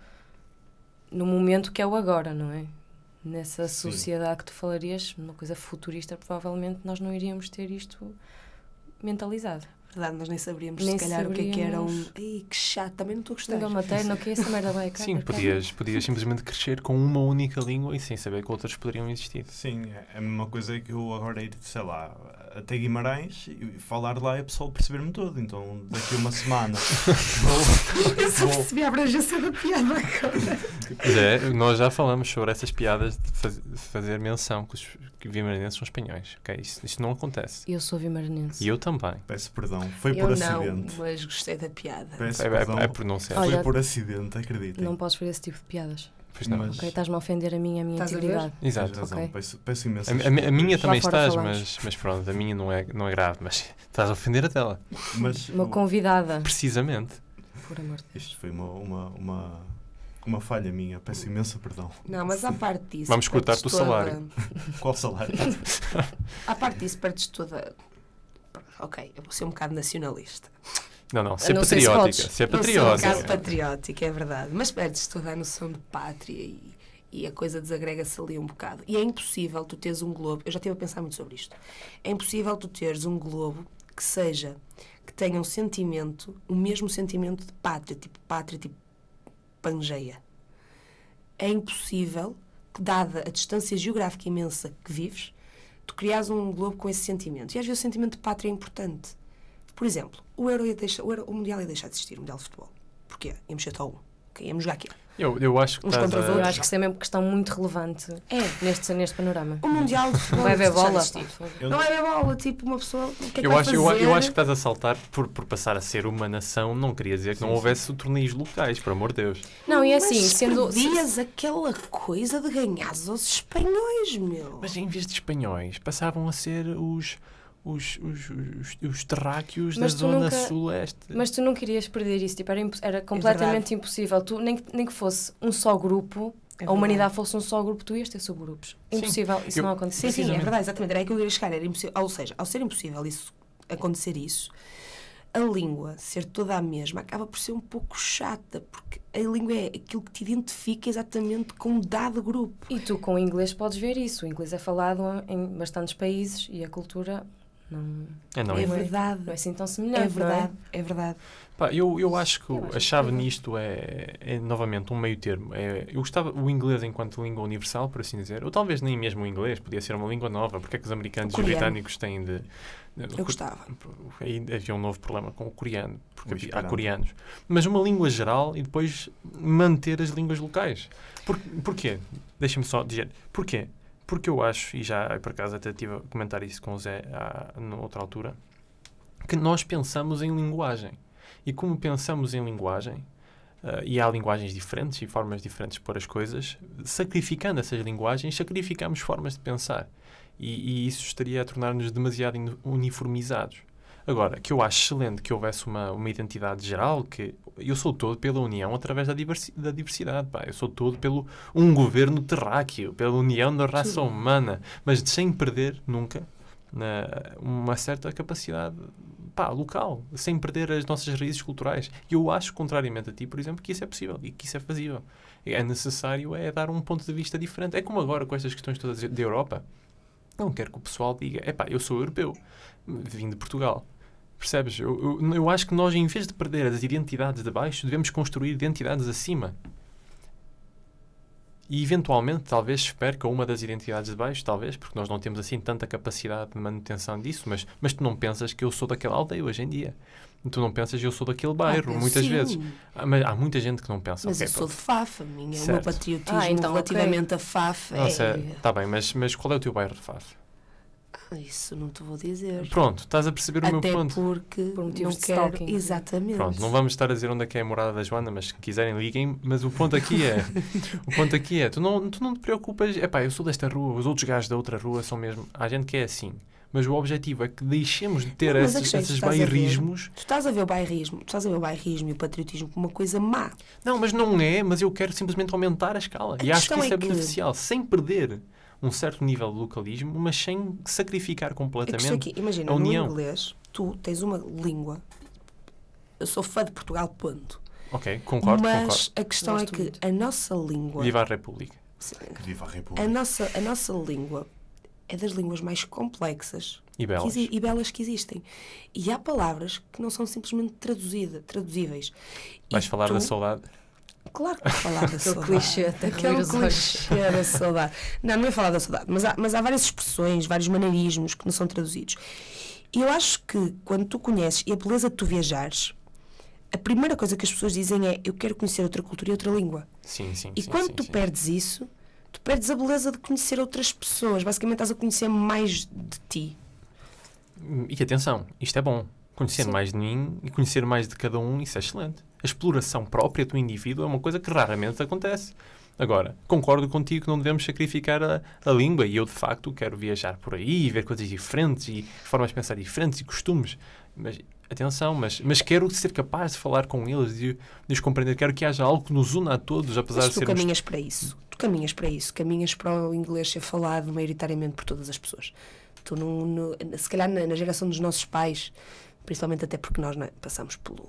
num momento que é o agora, não é? Nessa Sim. sociedade que tu falarias, numa coisa futurista, provavelmente nós não iríamos ter isto mentalizado verdade, nós nem saberíamos nem se calhar saberíamos. o que é que era um. Ei, que chato, também não estou a gostar. Língua materna, o que é essa merda vai Sim, podias, podias simplesmente crescer com uma única língua e sem saber que outras poderiam existir. Sim, é, é a mesma coisa que eu agora ir, sei lá, até Guimarães e falar lá e a pessoa perceber-me todo. Então, daqui uma semana. vou, eu só vou... percebi a abrangência da piada agora. Pois é, nós já falamos sobre essas piadas de faz, fazer menção que os que vimaranenses são espanhóis, ok? Isto, não acontece. Eu sou vimaranense. E eu também. Peço perdão, foi eu por não, acidente. mas gostei da piada. Peço é, é perdão. É, é Olha, foi por acidente, acredito. Não posso fazer esse tipo de piadas. Pois não. Mas... estás-me a ofender a minha, a minha integridade. A Exato. razão. Okay. Peço, peço imenso. A, a, a, minha também estás, mas, mas pronto, a minha não é, não é grave, mas estás a ofender a tela. Mas, uma convidada. Precisamente. Por amor de Deus. Isto foi uma, uma, uma uma falha minha, peço imensa perdão. Não, mas à parte disso. Vamos cortar do toda... salário. Qual salário? à parte disso, perdes toda. Ok, eu vou ser um bocado nacionalista. Não, não, ser não patriótica. Se ser patriótica. Ser um bocado patriótica, é verdade. Mas perdes toda a noção de pátria e, e a coisa desagrega-se ali um bocado. E é impossível tu teres um globo. Eu já estive a pensar muito sobre isto. É impossível tu teres um globo que seja que tenha um sentimento, o mesmo sentimento de pátria, tipo pátria, tipo Pangeia. É impossível que, dada a distância geográfica imensa que vives, tu crias um globo com esse sentimento. E às vezes o sentimento de pátria é importante. Por exemplo, o, Euro ia deixar, o, Euro, o Mundial ia deixar de existir, o Mundial de Futebol. Porquê? Íamos ser só um. Okay, íamos jogar aquilo. Eu, eu acho que uns contra os outros. Eu acho que isso é mesmo questão muito relevante é. neste, neste panorama. O Mundial de Futebol. Não é ver bola. Não, é ver bola, tipo, uma pessoa. O que é eu, que acho, eu, eu, acho que estás a saltar por, por passar a ser uma nação, não queria dizer que não houvesse torneios locais, por amor de Deus. Não, e é assim, mas sendo. Dias aquela coisa de ganhares aos espanhóis, meu. Mas em vez de espanhóis, passavam a ser os os, os, os, os terráqueos mas da zona nunca, sul-leste. Mas tu não querias perder isso, tipo, era, era é completamente é impossível. Tu, nem, nem que fosse um só grupo, é a humanidade fosse um só grupo, tu ias ter subgrupos. Impossível, sim. isso eu, não acontecia. Sim, sim, é verdade, exatamente. Era aquilo que eu ia chegar. Era impossível, ou seja, ao ser impossível isso, acontecer isso, a língua ser toda a mesma acaba por ser um pouco chata, porque a língua é aquilo que te identifica exatamente com um dado grupo. E tu, com o inglês, podes ver isso. O inglês é falado em bastantes países e a cultura não, é, não é, é verdade. Não é assim tão semelhante. É, é? verdade, é? é? verdade. Pá, eu, eu acho que eu acho a chave que nisto é, é, novamente um meio termo. É, eu gostava o inglês enquanto língua universal, por assim dizer, ou talvez nem mesmo o inglês, podia ser uma língua nova, porque é que os americanos e os britânicos têm de. Eu gostava. Aí havia um novo problema com o coreano, porque havia, há coreanos. Mas uma língua geral e depois manter as línguas locais. Por, porquê? Deixa-me só dizer. Porquê? Porque eu acho, e já por acaso até tive a comentar isso com o Zé à, noutra altura, que nós pensamos em linguagem. E como pensamos em linguagem, Uh, e há linguagens diferentes e formas diferentes de pôr as coisas, sacrificando essas linguagens, sacrificamos formas de pensar. E, e isso estaria a tornar-nos demasiado uniformizados. Agora, que eu acho excelente que houvesse uma, uma identidade geral, que eu sou todo pela união através da, diversi da diversidade, pá. Eu sou todo pelo um governo terráqueo, pela união da raça Sim. humana, mas sem perder nunca na, uma certa capacidade pá, local, sem perder as nossas raízes culturais. E eu acho, contrariamente a ti, por exemplo, que isso é possível e que isso é fazível. É necessário é dar um ponto de vista diferente. É como agora com estas questões todas da Europa. Não quero que o pessoal diga, é pá, eu sou europeu, vim de Portugal. Percebes? Eu, eu, eu acho que nós, em vez de perder as identidades de baixo, devemos construir identidades acima e eventualmente talvez perca uma das identidades de baixo, talvez, porque nós não temos assim tanta capacidade de manutenção disso, mas, mas tu não pensas que eu sou daquela aldeia hoje em dia. Tu não pensas que eu sou daquele ah, bairro, ah, muitas sim. vezes. Ah, mas há muita gente que não pensa. Mas okay, eu pronto. sou de Faf, minha, certo. o meu patriotismo ah, então, relativamente okay. a Faf é... Está bem, mas, mas qual é o teu bairro de Faf? Isso não te vou dizer. Pronto, estás a perceber Até o meu ponto. porque Por não quero... stalking. É? Exatamente. Pronto, não vamos estar a dizer onde é que é a morada da Joana, mas se quiserem liguem. Mas o ponto aqui é, o ponto aqui é, tu não, tu não te preocupas, epá, eu sou desta rua, os outros gajos da outra rua são mesmo, há gente que é assim. Mas o objetivo é que deixemos de ter esses, esses bairrismos. Tu estás a ver o bairrismo, tu estás a ver o bairrismo e o patriotismo como uma coisa má. Não, mas não é, mas eu quero simplesmente aumentar a escala. A e acho que isso é, é que... beneficial, sem perder um certo nível de localismo, mas sem sacrificar é completamente aqui, imagina, a união. No inglês, tu tens uma língua. Eu sou fã de Portugal, ponto. Ok, concordo. Mas concordo. a questão é Gosto é que muito. a nossa língua. Viva a República. Sim, viva a República. A nossa, a nossa língua é das línguas mais complexas e belas. Que, e belas que existem. E há palavras que não são simplesmente traduzida, traduzíveis. Vais e falar tu, da saudade? Claro que falava saudade. clichê Aquele clichê da saudade. Não, não ia falar da saudade, mas há, mas há várias expressões, vários maneirismos que não são traduzidos. E eu acho que quando tu conheces e a beleza de tu viajares, a primeira coisa que as pessoas dizem é eu quero conhecer outra cultura e outra língua. Sim, sim. E sim, quando sim, tu sim. perdes isso, tu perdes a beleza de conhecer outras pessoas. Basicamente estás a conhecer mais de ti. E atenção, isto é bom. Conhecer mais de mim e conhecer mais de cada um, isso é excelente a exploração própria do indivíduo é uma coisa que raramente acontece. Agora, concordo contigo que não devemos sacrificar a, a, língua e eu, de facto, quero viajar por aí e ver coisas diferentes e formas de pensar diferentes e costumes. Mas, atenção, mas, mas quero ser capaz de falar com eles e de, de os compreender. Quero que haja algo que nos una a todos, apesar mas de sermos... tu caminhas para isso. Tu caminhas para isso. Caminhas para o inglês ser falado maioritariamente por todas as pessoas. Tu, no, no, se calhar, na, na geração dos nossos pais, principalmente até porque nós é? passamos pelo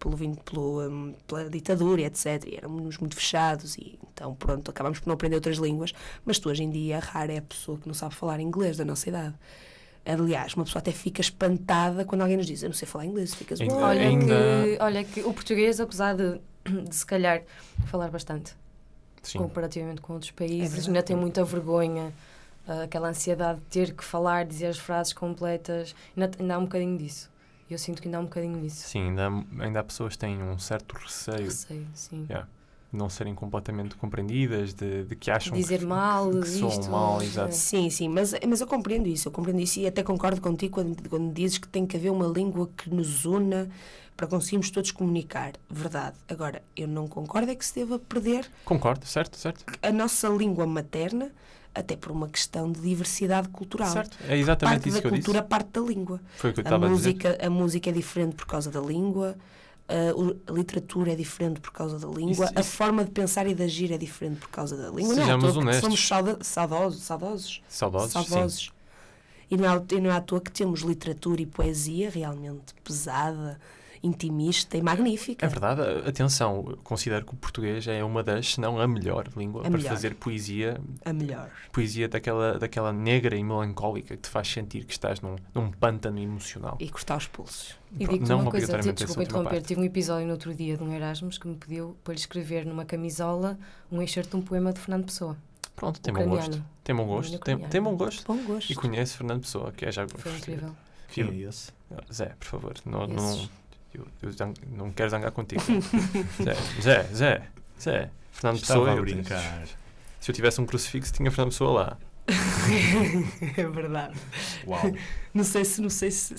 pelo vindo pelo, hum, pela ditadura, etc. E éramos muito fechados e então, pronto, acabamos por não aprender outras línguas. Mas tu, hoje em dia, rara é a pessoa que não sabe falar inglês da nossa idade. Aliás, uma pessoa até fica espantada quando alguém nos diz, eu não sei falar inglês, ficas... Ainda, olha, ainda... Que, olha que o português, apesar de, de se calhar falar bastante, Sim. comparativamente com outros é países, é ainda tem muita vergonha ah, aquela ansiedade de ter que falar, dizer as frases completas, ainda, há um bocadinho disso eu sinto que ainda há um bocadinho disso. Sim, ainda, ainda há pessoas que têm um certo receio. Receio, sim. Yeah. Não serem completamente compreendidas, de, de que acham Dizer que, mal, que, que isto, mal, exato. Eh, sim, sim, mas, mas eu compreendo isso, eu compreendo isso e até concordo contigo quando, quando dizes que tem que haver uma língua que nos una para conseguirmos todos comunicar. Verdade. Agora, eu não concordo é que se deva perder. Concordo, certo, certo. A nossa língua materna até por uma questão de diversidade cultural. Certo, é exatamente parte isso que eu cultura, disse. Parte da cultura, parte da língua. Foi o que eu a estava música, a dizer. A música é diferente por causa da língua, a, literatura é diferente por causa da língua, isso, a forma de pensar e de agir é diferente por causa da língua. É Sejamos não, honestos. Somos saudosos. Saudosos, saudosos, saudosos. Sim. E não, é, e não é à toa que temos literatura e poesia realmente pesada, intimista e é magnífica. É verdade, atenção, considero que o português é uma das, se não a melhor língua a para melhor. fazer poesia. A melhor. Poesia daquela, daquela negra e melancólica que te faz sentir que estás num, num pântano emocional. E cortar os pulsos. E digo não uma coisa, desculpa interromper, tive um episódio no outro dia de um Erasmus que me pediu para lhe escrever numa camisola um excerto de um poema de Fernando Pessoa. Pronto, tem bom gosto. Tem bom gosto. Tem, tem bom gosto. Bom gosto. E conhece Fernando Pessoa, que é já... Foi incrível. Filho. é esse? Zé, por favor, não, eu, eu zang, não quero zangar contigo. Zé, Zé, Zé, Zé. Fernando Estava Pessoa. A brincar. Eu, se eu tivesse um crucifixo, tinha Fernando Pessoa lá. é verdade. Uau. Não sei se. Não sei se... O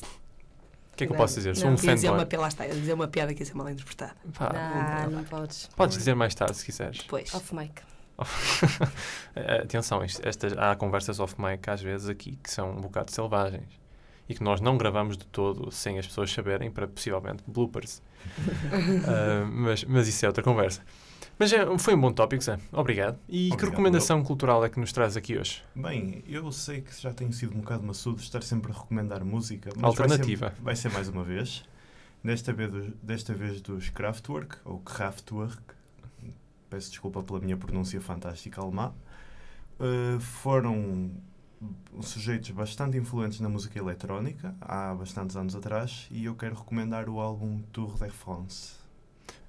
que é que não, eu posso dizer? Não, Sou um dizer uma piada, está, dizer uma piada que ia ser mal interpretada. Ah, não, não, podes. Podes dizer mais tarde se quiseres. Pois. Off mic. Eh, eh, atenção, estas, há conversas off mic às vezes aqui que são um bocado selvagens e que nós não gravamos de todo sem as pessoas saberem para possivelmente bloopers. uh, mas, mas isso é outra conversa. Mas é, foi um bom tópico, Zé. Obrigado. E Obrigado, que recomendação meu. cultural é que nos traz aqui hoje? Bem, eu sei que já tenho sido um bocado maçudo estar sempre a recomendar música. Alternativa. Vai ser, vai ser, mais uma vez. Desta vez, desta vez dos Kraftwerk, ou Kraftwerk. Peço desculpa pela minha pronúncia fantástica alemã. Uh, foram sujeitos bastante influentes na música eletrónica, há bastantes anos atrás, e eu quero recomendar o álbum Tour de France.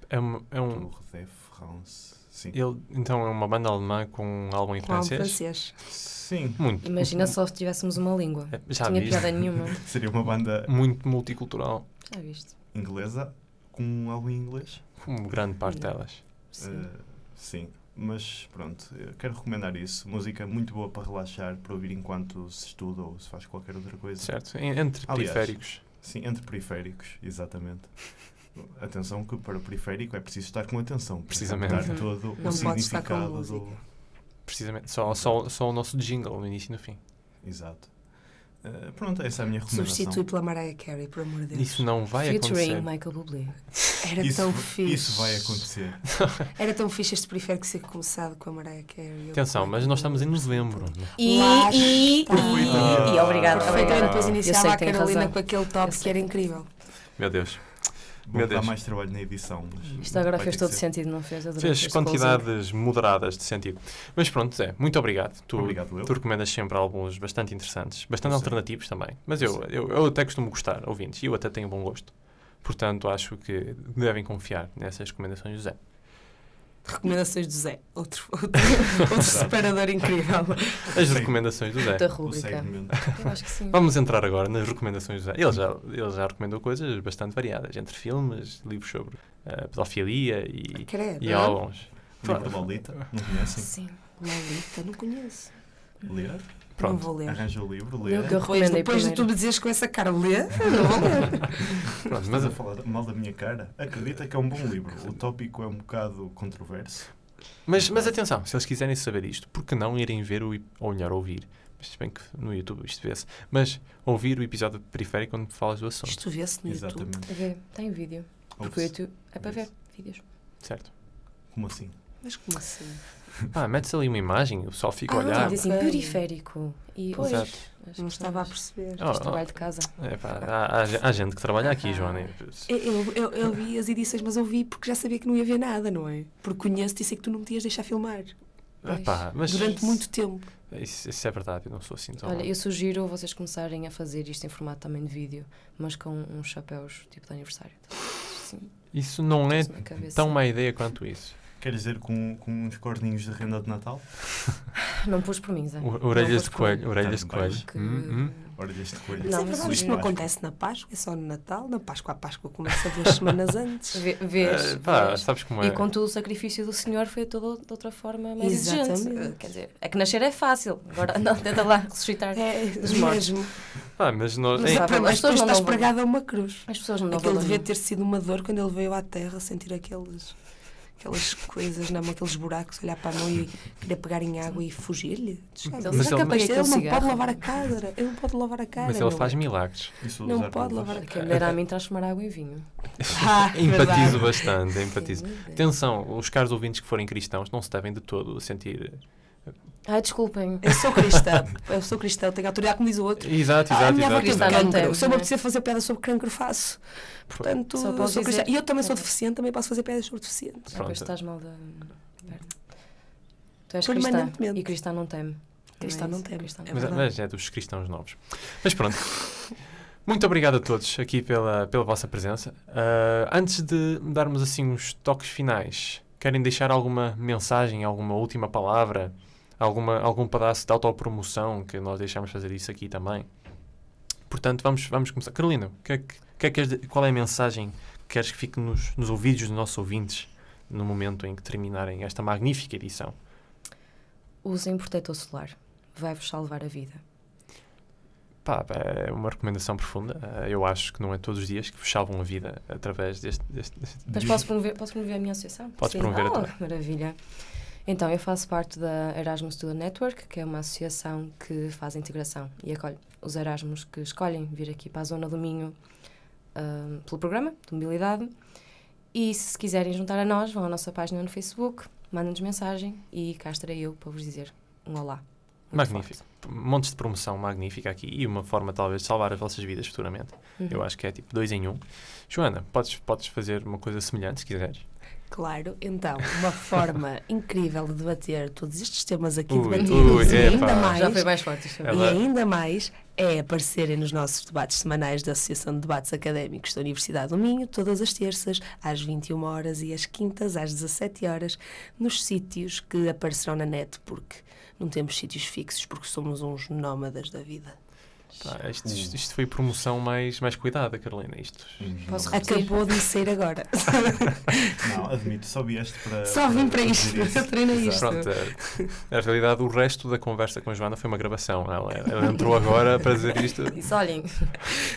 É um, é um... Tour de France. Sim. Ele, então é uma banda alemã com um álbum em com francês? francês. Sim. Muito. Imagina só se tivéssemos uma língua. É, já Tinha viste? piada nenhuma. Seria uma banda... Muito multicultural. Já viste. Inglesa, com um álbum em inglês. Como grande parte delas. Sim. Uh, sim. Mas pronto, quero recomendar isso. Música muito boa para relaxar, para ouvir enquanto se estuda ou se faz qualquer outra coisa. Certo, entre Aliás, periféricos. Sim, entre periféricos, exatamente. Atenção que para periférico é preciso estar com atenção. Precisamente. Dar uhum. todo Não o significado do... Precisamente. Só, só, só o nosso jingle no início e no fim. Exato. Eh, pronto, essa é a minha recomendação. Substitui pela Mariah Carey, por amor de Deus. Isso não vai Featuring acontecer. Featuring Michael Bublé. Era isso, tão fixe. Isso vai acontecer. Era tão fixe este que ser começado com a Mariah Carey. Atenção, mas nós estamos em novembro. E, e, tá. e, e, obrigado. Perfeitamente, depois iniciava a Carolina com aquele top que era incrível. Meu Deus. Meu tá Deus. mais trabalho na edição. Isto agora fez todo ser. sentido, não fez? Fez quantidades moderadas de sentido. Mas pronto, Zé, muito obrigado. Tu, obrigado, eu. tu recomendas sempre alguns bastante interessantes, bastante eu alternativos sei. também. Mas eu, eu, eu, até costumo gostar, ouvintes, e eu até tenho bom gosto. Portanto, acho que devem confiar nessas recomendações José Zé. Recomendações do Zé. Outro, outro, outro separador incrível. As sim. recomendações do Zé. rubrica. Eu acho que sim. Vamos entrar agora nas recomendações do Zé. Ele já, ele já recomendou coisas bastante variadas, entre filmes, livros sobre uh, pedofilia e, e álbuns. Tipo Maldita, não conhecem? Sim, Maldita, não conheço. Ler? Pronto, não vou ler. arranja o livro, lê. Eu que depois, depois de tu me dizeres com essa cara, lê, não vou ler. Pronto, mas a falar mal da minha cara, acredita que é um bom livro. O tópico é um bocado controverso. Mas, mas atenção, se eles quiserem saber isto, por que não irem ver, o, ou melhor, ouvir? Se bem que no YouTube isto vê-se. Mas ouvir o episódio periférico onde falas do assunto. Isto vê-se no Exatamente. YouTube. Exatamente. É, tem vídeo. Porque o YouTube é para ver vídeos. Certo. Como assim? Mas como assim? Ah, metes ali uma imagem, o pessoal fica ah, a olhar. Diz é assim, periférico. E pois, não estava a perceber. Oh, oh. trabalho de oh, casa. É, pá, há, há, há, gente que trabalha aqui, ah. Joana. Eu, eu, eu, vi as edições, mas eu vi porque já sabia que não ia ver nada, não é? Porque conheço-te e sei que tu não me tinhas deixar filmar. Ah, pá, mas Durante isso, muito tempo. Isso, isso, é verdade, eu não sou assim tão... Olha, eu sugiro vocês começarem a fazer isto em formato também de vídeo, mas com uns chapéus tipo de aniversário. Assim, isso não é tão má ideia quanto isso. Quer dizer, com, com uns corninhos de renda de Natal? Não pus por mim, Zé. orelhas de coelho. Orelhas de tá coelho. Que... Hum, hum. Orelhas de coelho. Não, é mas isto não é acontece na Páscoa, é só no Natal. Na Páscoa, a Páscoa começa duas semanas antes. vês, uh, pá, vês. sabes como é. E contudo, o sacrifício do Senhor foi todo de outra forma mais Exatamente. exigente. Quer dizer, é que nascer é fácil. Agora, não, tenta lá ressuscitar é, mortos. Mesmo. Ah, mas nós... Mas, é, mas tu estás pregado a uma cruz. As pessoas não Aquilo devia ter sido uma dor quando ele veio à Terra sentir aqueles aquelas coisas na mão, aqueles buracos, olhar para a mão e querer pegar em água e fugir-lhe. mas ele, é ele, não pode lavar a cara, ele não pode lavar a cara. Mas ele faz milagres. Isso não pode lavar a é cara. Quem a mim transformar água em vinho. ah, empatizo bastante, empatizo. Sim, Atenção, os caros ouvintes que forem cristãos não se devem de todo sentir Ai, desculpem. Eu sou cristã. eu sou cristã, tenho autoridade como diz o outro. Exato, exato. Ah, a minha exato, não Cancro. se eu me apetecer fazer pedra sobre cancro, faço. Portanto, Só eu sou cristã. E eu também é. sou deficiente, também posso fazer piadas sobre deficientes. Pronto. Depois estás mal da perna. Tu és cristã e cristã não teme. Cristã é é não teme. É mas, mas é dos cristãos novos. Mas pronto. Muito obrigado a todos aqui pela, pela vossa presença. Uh, antes de darmos assim os toques finais, querem deixar alguma mensagem, alguma última palavra? alguma, algum pedaço de autopromoção, que nós deixamos fazer isso aqui também. Portanto, vamos, vamos começar. Carolina, que é que, que é que, qual é a mensagem que queres que fique nos, nos ouvidos dos nossos ouvintes no momento em que terminarem esta magnífica edição? Usem protetor solar. Vai-vos salvar a vida. Pá, é uma recomendação profunda. Eh, eu acho que não é todos os dias que vos salvam a vida através deste. deste, deste Mas posso promover, posso promover a minha associação? Podes Sim. promover oh, a tua. Maravilha. Então, eu faço parte da Erasmus Student Network, que é uma associação que faz integração e acolhe os Erasmus que escolhem vir aqui para a zona do Minho uh, pelo programa de mobilidade. E se quiserem juntar a nós, vão à nossa página no Facebook, mandem-nos mensagem e cá estarei eu para vos dizer um olá. Magnífico. Forte. Montes de promoção magnífica aqui e uma forma, talvez, de salvar as vossas vidas futuramente. Uhum. Eu acho que é tipo dois em um. Joana, podes, podes fazer uma coisa semelhante, se quiseres. Claro, então, uma forma incrível de debater todos estes temas aqui ui, debatidos ui, e ainda mais. Já foi mais forte. E ainda mais é aparecerem nos nossos debates semanais da Associação de Debates Académicos da Universidade do Minho, todas as terças, às 21 horas e às quintas, às 17 horas, nos sítios que aparecerão na net, porque não temos sítios fixos, porque somos uns nómadas da vida. Pá, tá, isto, isto, hum. isto, foi promoção mais, mais cuidada, Carolina. Isto uhum. Posso acabou de sair agora. não, admito, só vieste para. Só vim para, para isto, eu treinei isto. Pronto, na é. realidade, o resto da conversa com a Joana foi uma gravação. Ela, ela entrou agora para dizer isto. Isso, olhem,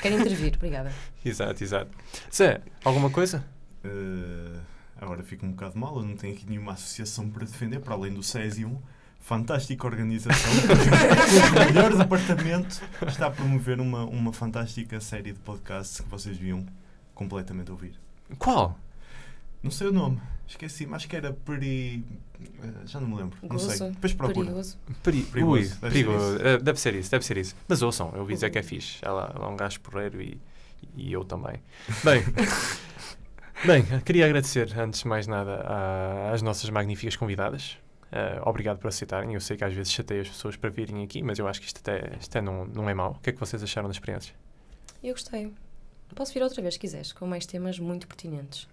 quero intervir, obrigada. Exato, exato. Zé, alguma coisa? Uh, agora fico um bocado mal, eu não tenho aqui nenhuma associação para defender, para além do Césium fantástica organização, o melhor departamento está a promover uma, uma fantástica série de podcasts que vocês viam completamente ouvir. Qual? Não sei o nome. Esqueci, mas que era peri. Eh, já não me lembro. Não sei. Depois procura. Perigoso. Peri... Perigoso. Ui, deve, perigoso. Ser eh, deve ser isso, deve ser isso. Mas ouçam, eu ouvi dizer uhum. que é fixe. Ela, ela é um gajo porreiro e, e eu também. Bem. Bem, queria agradecer, antes de mais nada, às nossas magníficas convidadas. Uh, obrigado por aceitarem. Eu sei que às vezes chatei as pessoas para virem aqui, mas eu acho que isto até, isto até não, não é mau. O que é que vocês acharam da experiência? Eu gostei. Posso vir outra vez se quiseres, com mais temas muito pertinentes.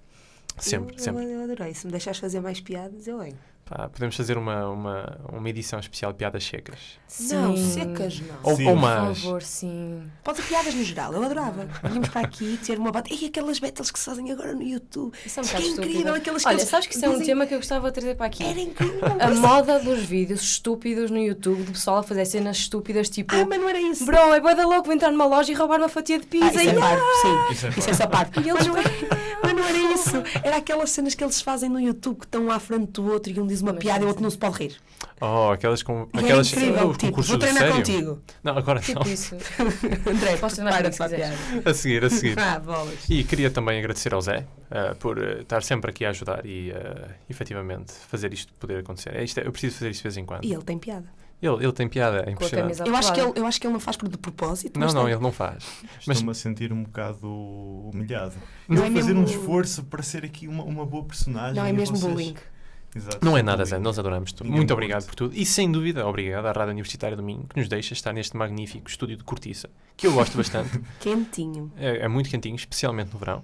Sempre, eu, sempre. Eu adorei. Se me deixares fazer mais piadas, eu venho. Pá, podemos fazer uma, uma, uma edição especial de piadas secas. Sim. Não, secas não. Ou, sim. ou mais. Por favor, sim. Pode ser piadas no geral, eu adorava. Vínhamos para aqui ter uma bota. E aquelas betas que se fazem agora no YouTube. Isso é um é que é incrível. Estúpido. Aquelas Olha, sabes que isso é um tema que eu gostava de trazer para aqui. Era incrível. A moda dos vídeos estúpidos no YouTube, do pessoal a fazer cenas estúpidas tipo. Ah, mas não era isso. Bro, é boa da louco, vou entrar numa loja e roubar uma fatia de pizza. Ah, isso, é parvo, sim. Isso é, é só parvo. E eles... mas, não era, isso. Era aquelas cenas que eles fazem no YouTube que estão à frente do outro e um diz uma Mas piada e o outro não se pode rir. Oh, aquelas com. É aquelas, é incrível, tipo, vou treinar sério. contigo. Não, agora tipo não. isso. André, posso treinar para se piada. A seguir, a seguir. ah, bolas. E queria também agradecer ao Zé uh, por eh, estar sempre aqui a ajudar e uh, efetivamente fazer isto poder acontecer. É, isto, eu preciso fazer isto de vez em quando. E ele tem piada. Ele, ele tem piada, em é impressionante. Eu acho, que ele, eu acho que ele não faz por de propósito. Não, não, tem... ele não faz. Estou-me mas... a sentir um bocado humilhado. Não é fazer mesmo... um esforço para ser aqui uma, uma boa personagem. Não, é mesmo vocês... bullying. Exato. Não é nada, Zé, nós adoramos tudo. Muito obrigado curte. por tudo. E sem dúvida, obrigado à Rádio Universitária do Minho, que nos deixa estar neste magnífico estúdio de cortiça, que eu gosto bastante. quentinho. É, é, muito quentinho, especialmente no verão.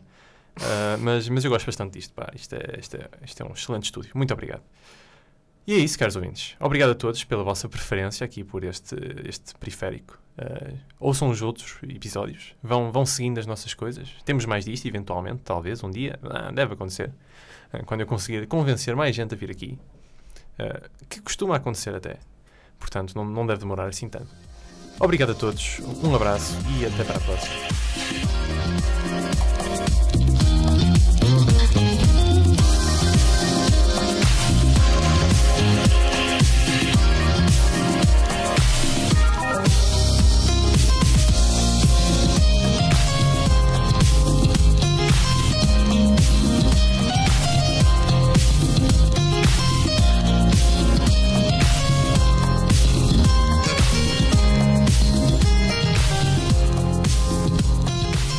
Uh, mas, mas eu gosto bastante disto, pá. Isto é, isto, é, isto é um excelente estúdio. Muito obrigado. E é isso, caros ouvintes. Obrigado a todos pela vossa preferência aqui por este, este periférico. Uh, ouçam os outros episódios, vão, vão seguindo as nossas coisas. Temos mais disto, eventualmente, talvez, um dia. Ah, deve acontecer. Eh, quando eu conseguir convencer mais gente a vir aqui, eh, que costuma acontecer até. Portanto, não, não deve demorar assim tanto. Obrigado a todos, um abraço e até para a próxima.